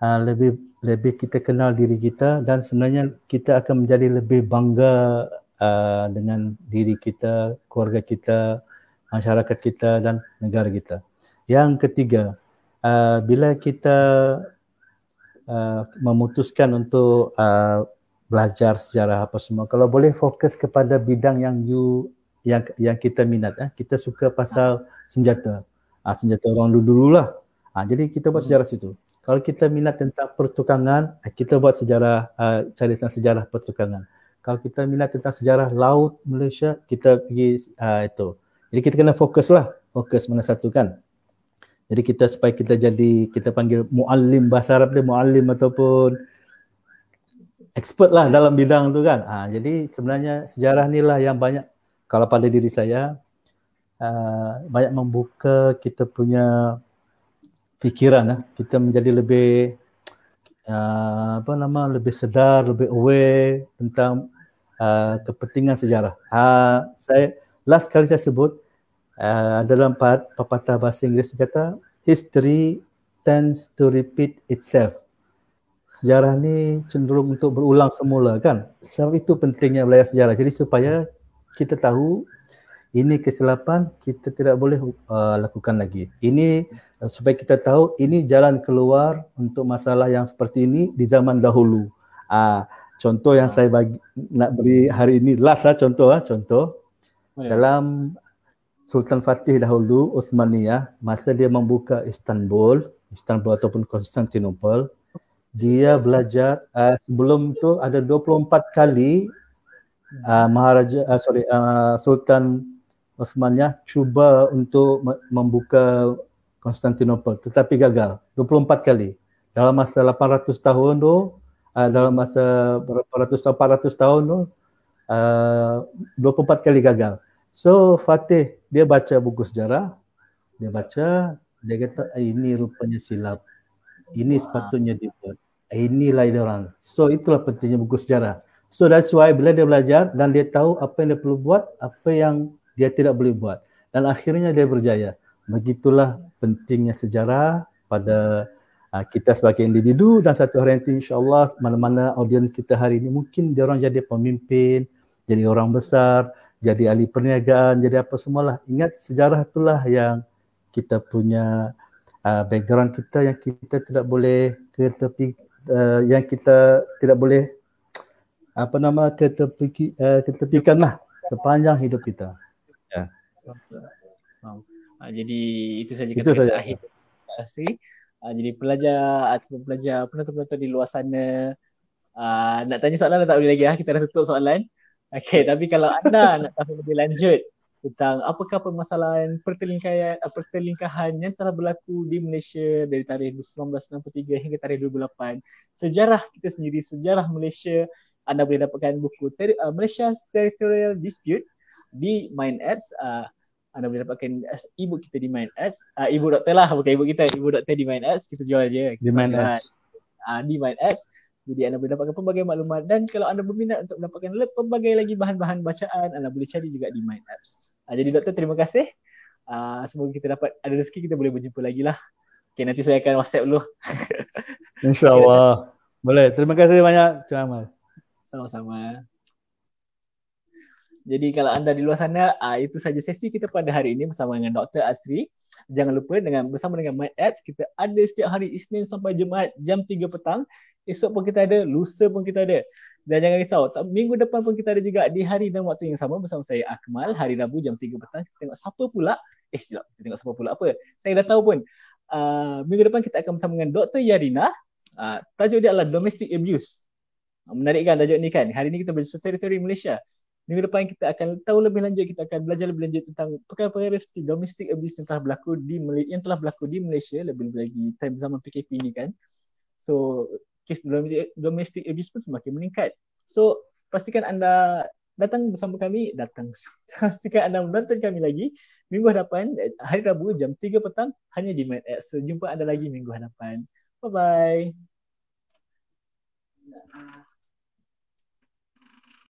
Ha, lebih lebih kita kenal diri kita dan sebenarnya kita akan menjadi lebih bangga uh, dengan diri kita, keluarga kita, masyarakat kita dan negara kita. Yang ketiga, uh, bila kita uh, memutuskan untuk uh, belajar sejarah apa semua kalau boleh fokus kepada bidang yang you yang yang kita minat eh kita suka pasal senjata uh, senjata orang dulu-dulu lah uh, ah, jadi kita buat sejarah situ kalau kita minat tentang pertukangan uh, kita buat sejarah uh, cari tentang sejarah pertukangan kalau kita minat tentang sejarah laut Malaysia kita pergi uh, itu jadi kita kena fokuslah, fokus mana satu kan jadi kita supaya kita jadi kita panggil muallim bahasa Arab dia muallim ataupun expert lah dalam bidang tu kan. Ha, jadi sebenarnya sejarah ni lah yang banyak kalau pada diri saya uh, banyak membuka kita punya fikiran lah. Kita menjadi lebih uh, apa nama lebih sedar, lebih aware tentang uh, kepentingan sejarah. Ha, saya last kali saya sebut uh, dalam part pepatah bahasa Inggeris kata history tends to repeat itself. Sejarah ni cenderung untuk berulang semula kan? Sebab itu pentingnya belajar sejarah. Jadi supaya kita tahu ini kesilapan kita tidak boleh uh, lakukan lagi. Ini uh, supaya kita tahu ini jalan keluar untuk masalah yang seperti ini di zaman dahulu. Uh, contoh yang saya bagi, nak beri hari ini last lah contoh, contoh. Oh, ya. Dalam Sultan Fatih dahulu Uthmaniyah masa dia membuka Istanbul, Istanbul ataupun Konstantinopel, dia belajar uh, sebelum tu ada 24 kali uh, Maharaja uh, sorry uh, Sultan Uthmaniyah cuba untuk membuka Konstantinopel tetapi gagal 24 kali. Dalam masa 800 tahun tu uh, dalam masa berapa ratus 400 tahun tu uh, 24 kali gagal. So Fatih dia baca buku sejarah, dia baca, dia kata eh, ini rupanya silap. Ini Wah. sepatutnya dibuat. Eh, inilah dia orang. So itulah pentingnya buku sejarah. So that's why bila dia belajar dan dia tahu apa yang dia perlu buat, apa yang dia tidak boleh buat. Dan akhirnya dia berjaya. Begitulah pentingnya sejarah pada uh, kita sebagai individu dan satu hari nanti insyaAllah mana-mana audiens kita hari ini mungkin dia orang jadi pemimpin, jadi orang besar, jadi ahli perniagaan, jadi apa semualah. Ingat sejarah itulah yang kita punya uh, background kita yang kita tidak boleh ke tepi uh, yang kita tidak boleh apa nama ke tepi uh, ke tepikanlah sepanjang hidup kita. Ya. Ha, jadi itu saja kata saja. akhir. Terima kasih. Ha, jadi pelajar atau pelajar penonton-penonton di luar sana uh, nak tanya soalan tak boleh lagi ah kita dah tutup soalan. Okay, tapi kalau anda [LAUGHS] nak tahu lebih lanjut tentang apakah permasalahan pertelingkahan, eh, pertelingkahan yang telah berlaku di Malaysia dari tarikh 1963 hingga tarikh 2008, sejarah kita sendiri, sejarah Malaysia, anda boleh dapatkan buku Ter- uh, eh, Malaysia's Territorial Dispute di Mind Apps. Uh, anda boleh dapatkan ibu eh, kita di Mind Apps. Uh, ah, ibu doktor lah, bukan ibu kita. Ibu doktor di Mind Apps, kita jual je. Di Mind Apps. Uh, di Mind Apps. Jadi anda boleh dapatkan pelbagai maklumat dan kalau anda berminat untuk mendapatkan pelbagai lagi bahan-bahan bacaan, anda boleh cari juga di Mind Apps. Uh, jadi doktor, terima kasih. Uh, semoga kita dapat ada rezeki kita boleh berjumpa lagi lah. Okay, nanti saya akan WhatsApp dulu. [LAUGHS] InsyaAllah. boleh. Terima kasih banyak, Cik Amal. Sama-sama. Jadi kalau anda di luar sana, uh, itu saja sesi kita pada hari ini bersama dengan Dr. Asri. Jangan lupa dengan bersama dengan Mind Apps, kita ada setiap hari Isnin sampai Jumaat jam 3 petang esok pun kita ada, lusa pun kita ada. Dan jangan risau, minggu depan pun kita ada juga di hari dan waktu yang sama bersama saya Akmal, hari Rabu jam 3 petang. Kita tengok siapa pula, eh silap, kita tengok siapa pula apa. Saya dah tahu pun, uh, minggu depan kita akan bersama dengan Dr. Yarina. Uh, tajuk dia adalah Domestic Abuse. Uh, menarik kan tajuk ni kan? Hari ni kita belajar teritori Malaysia. Minggu depan kita akan tahu lebih lanjut, kita akan belajar lebih lanjut tentang perkara-perkara seperti domestic abuse yang telah berlaku di Malaysia, yang telah berlaku di Malaysia lebih-lebih lagi time zaman PKP ni kan. So kes domestik abuse pun semakin meningkat. So, pastikan anda datang bersama kami, datang. [LAUGHS] Pastikan anda menonton kami lagi minggu hadapan, hari Rabu jam 3 petang hanya di Mad X. So, jumpa anda lagi minggu hadapan. Bye-bye. Yeah.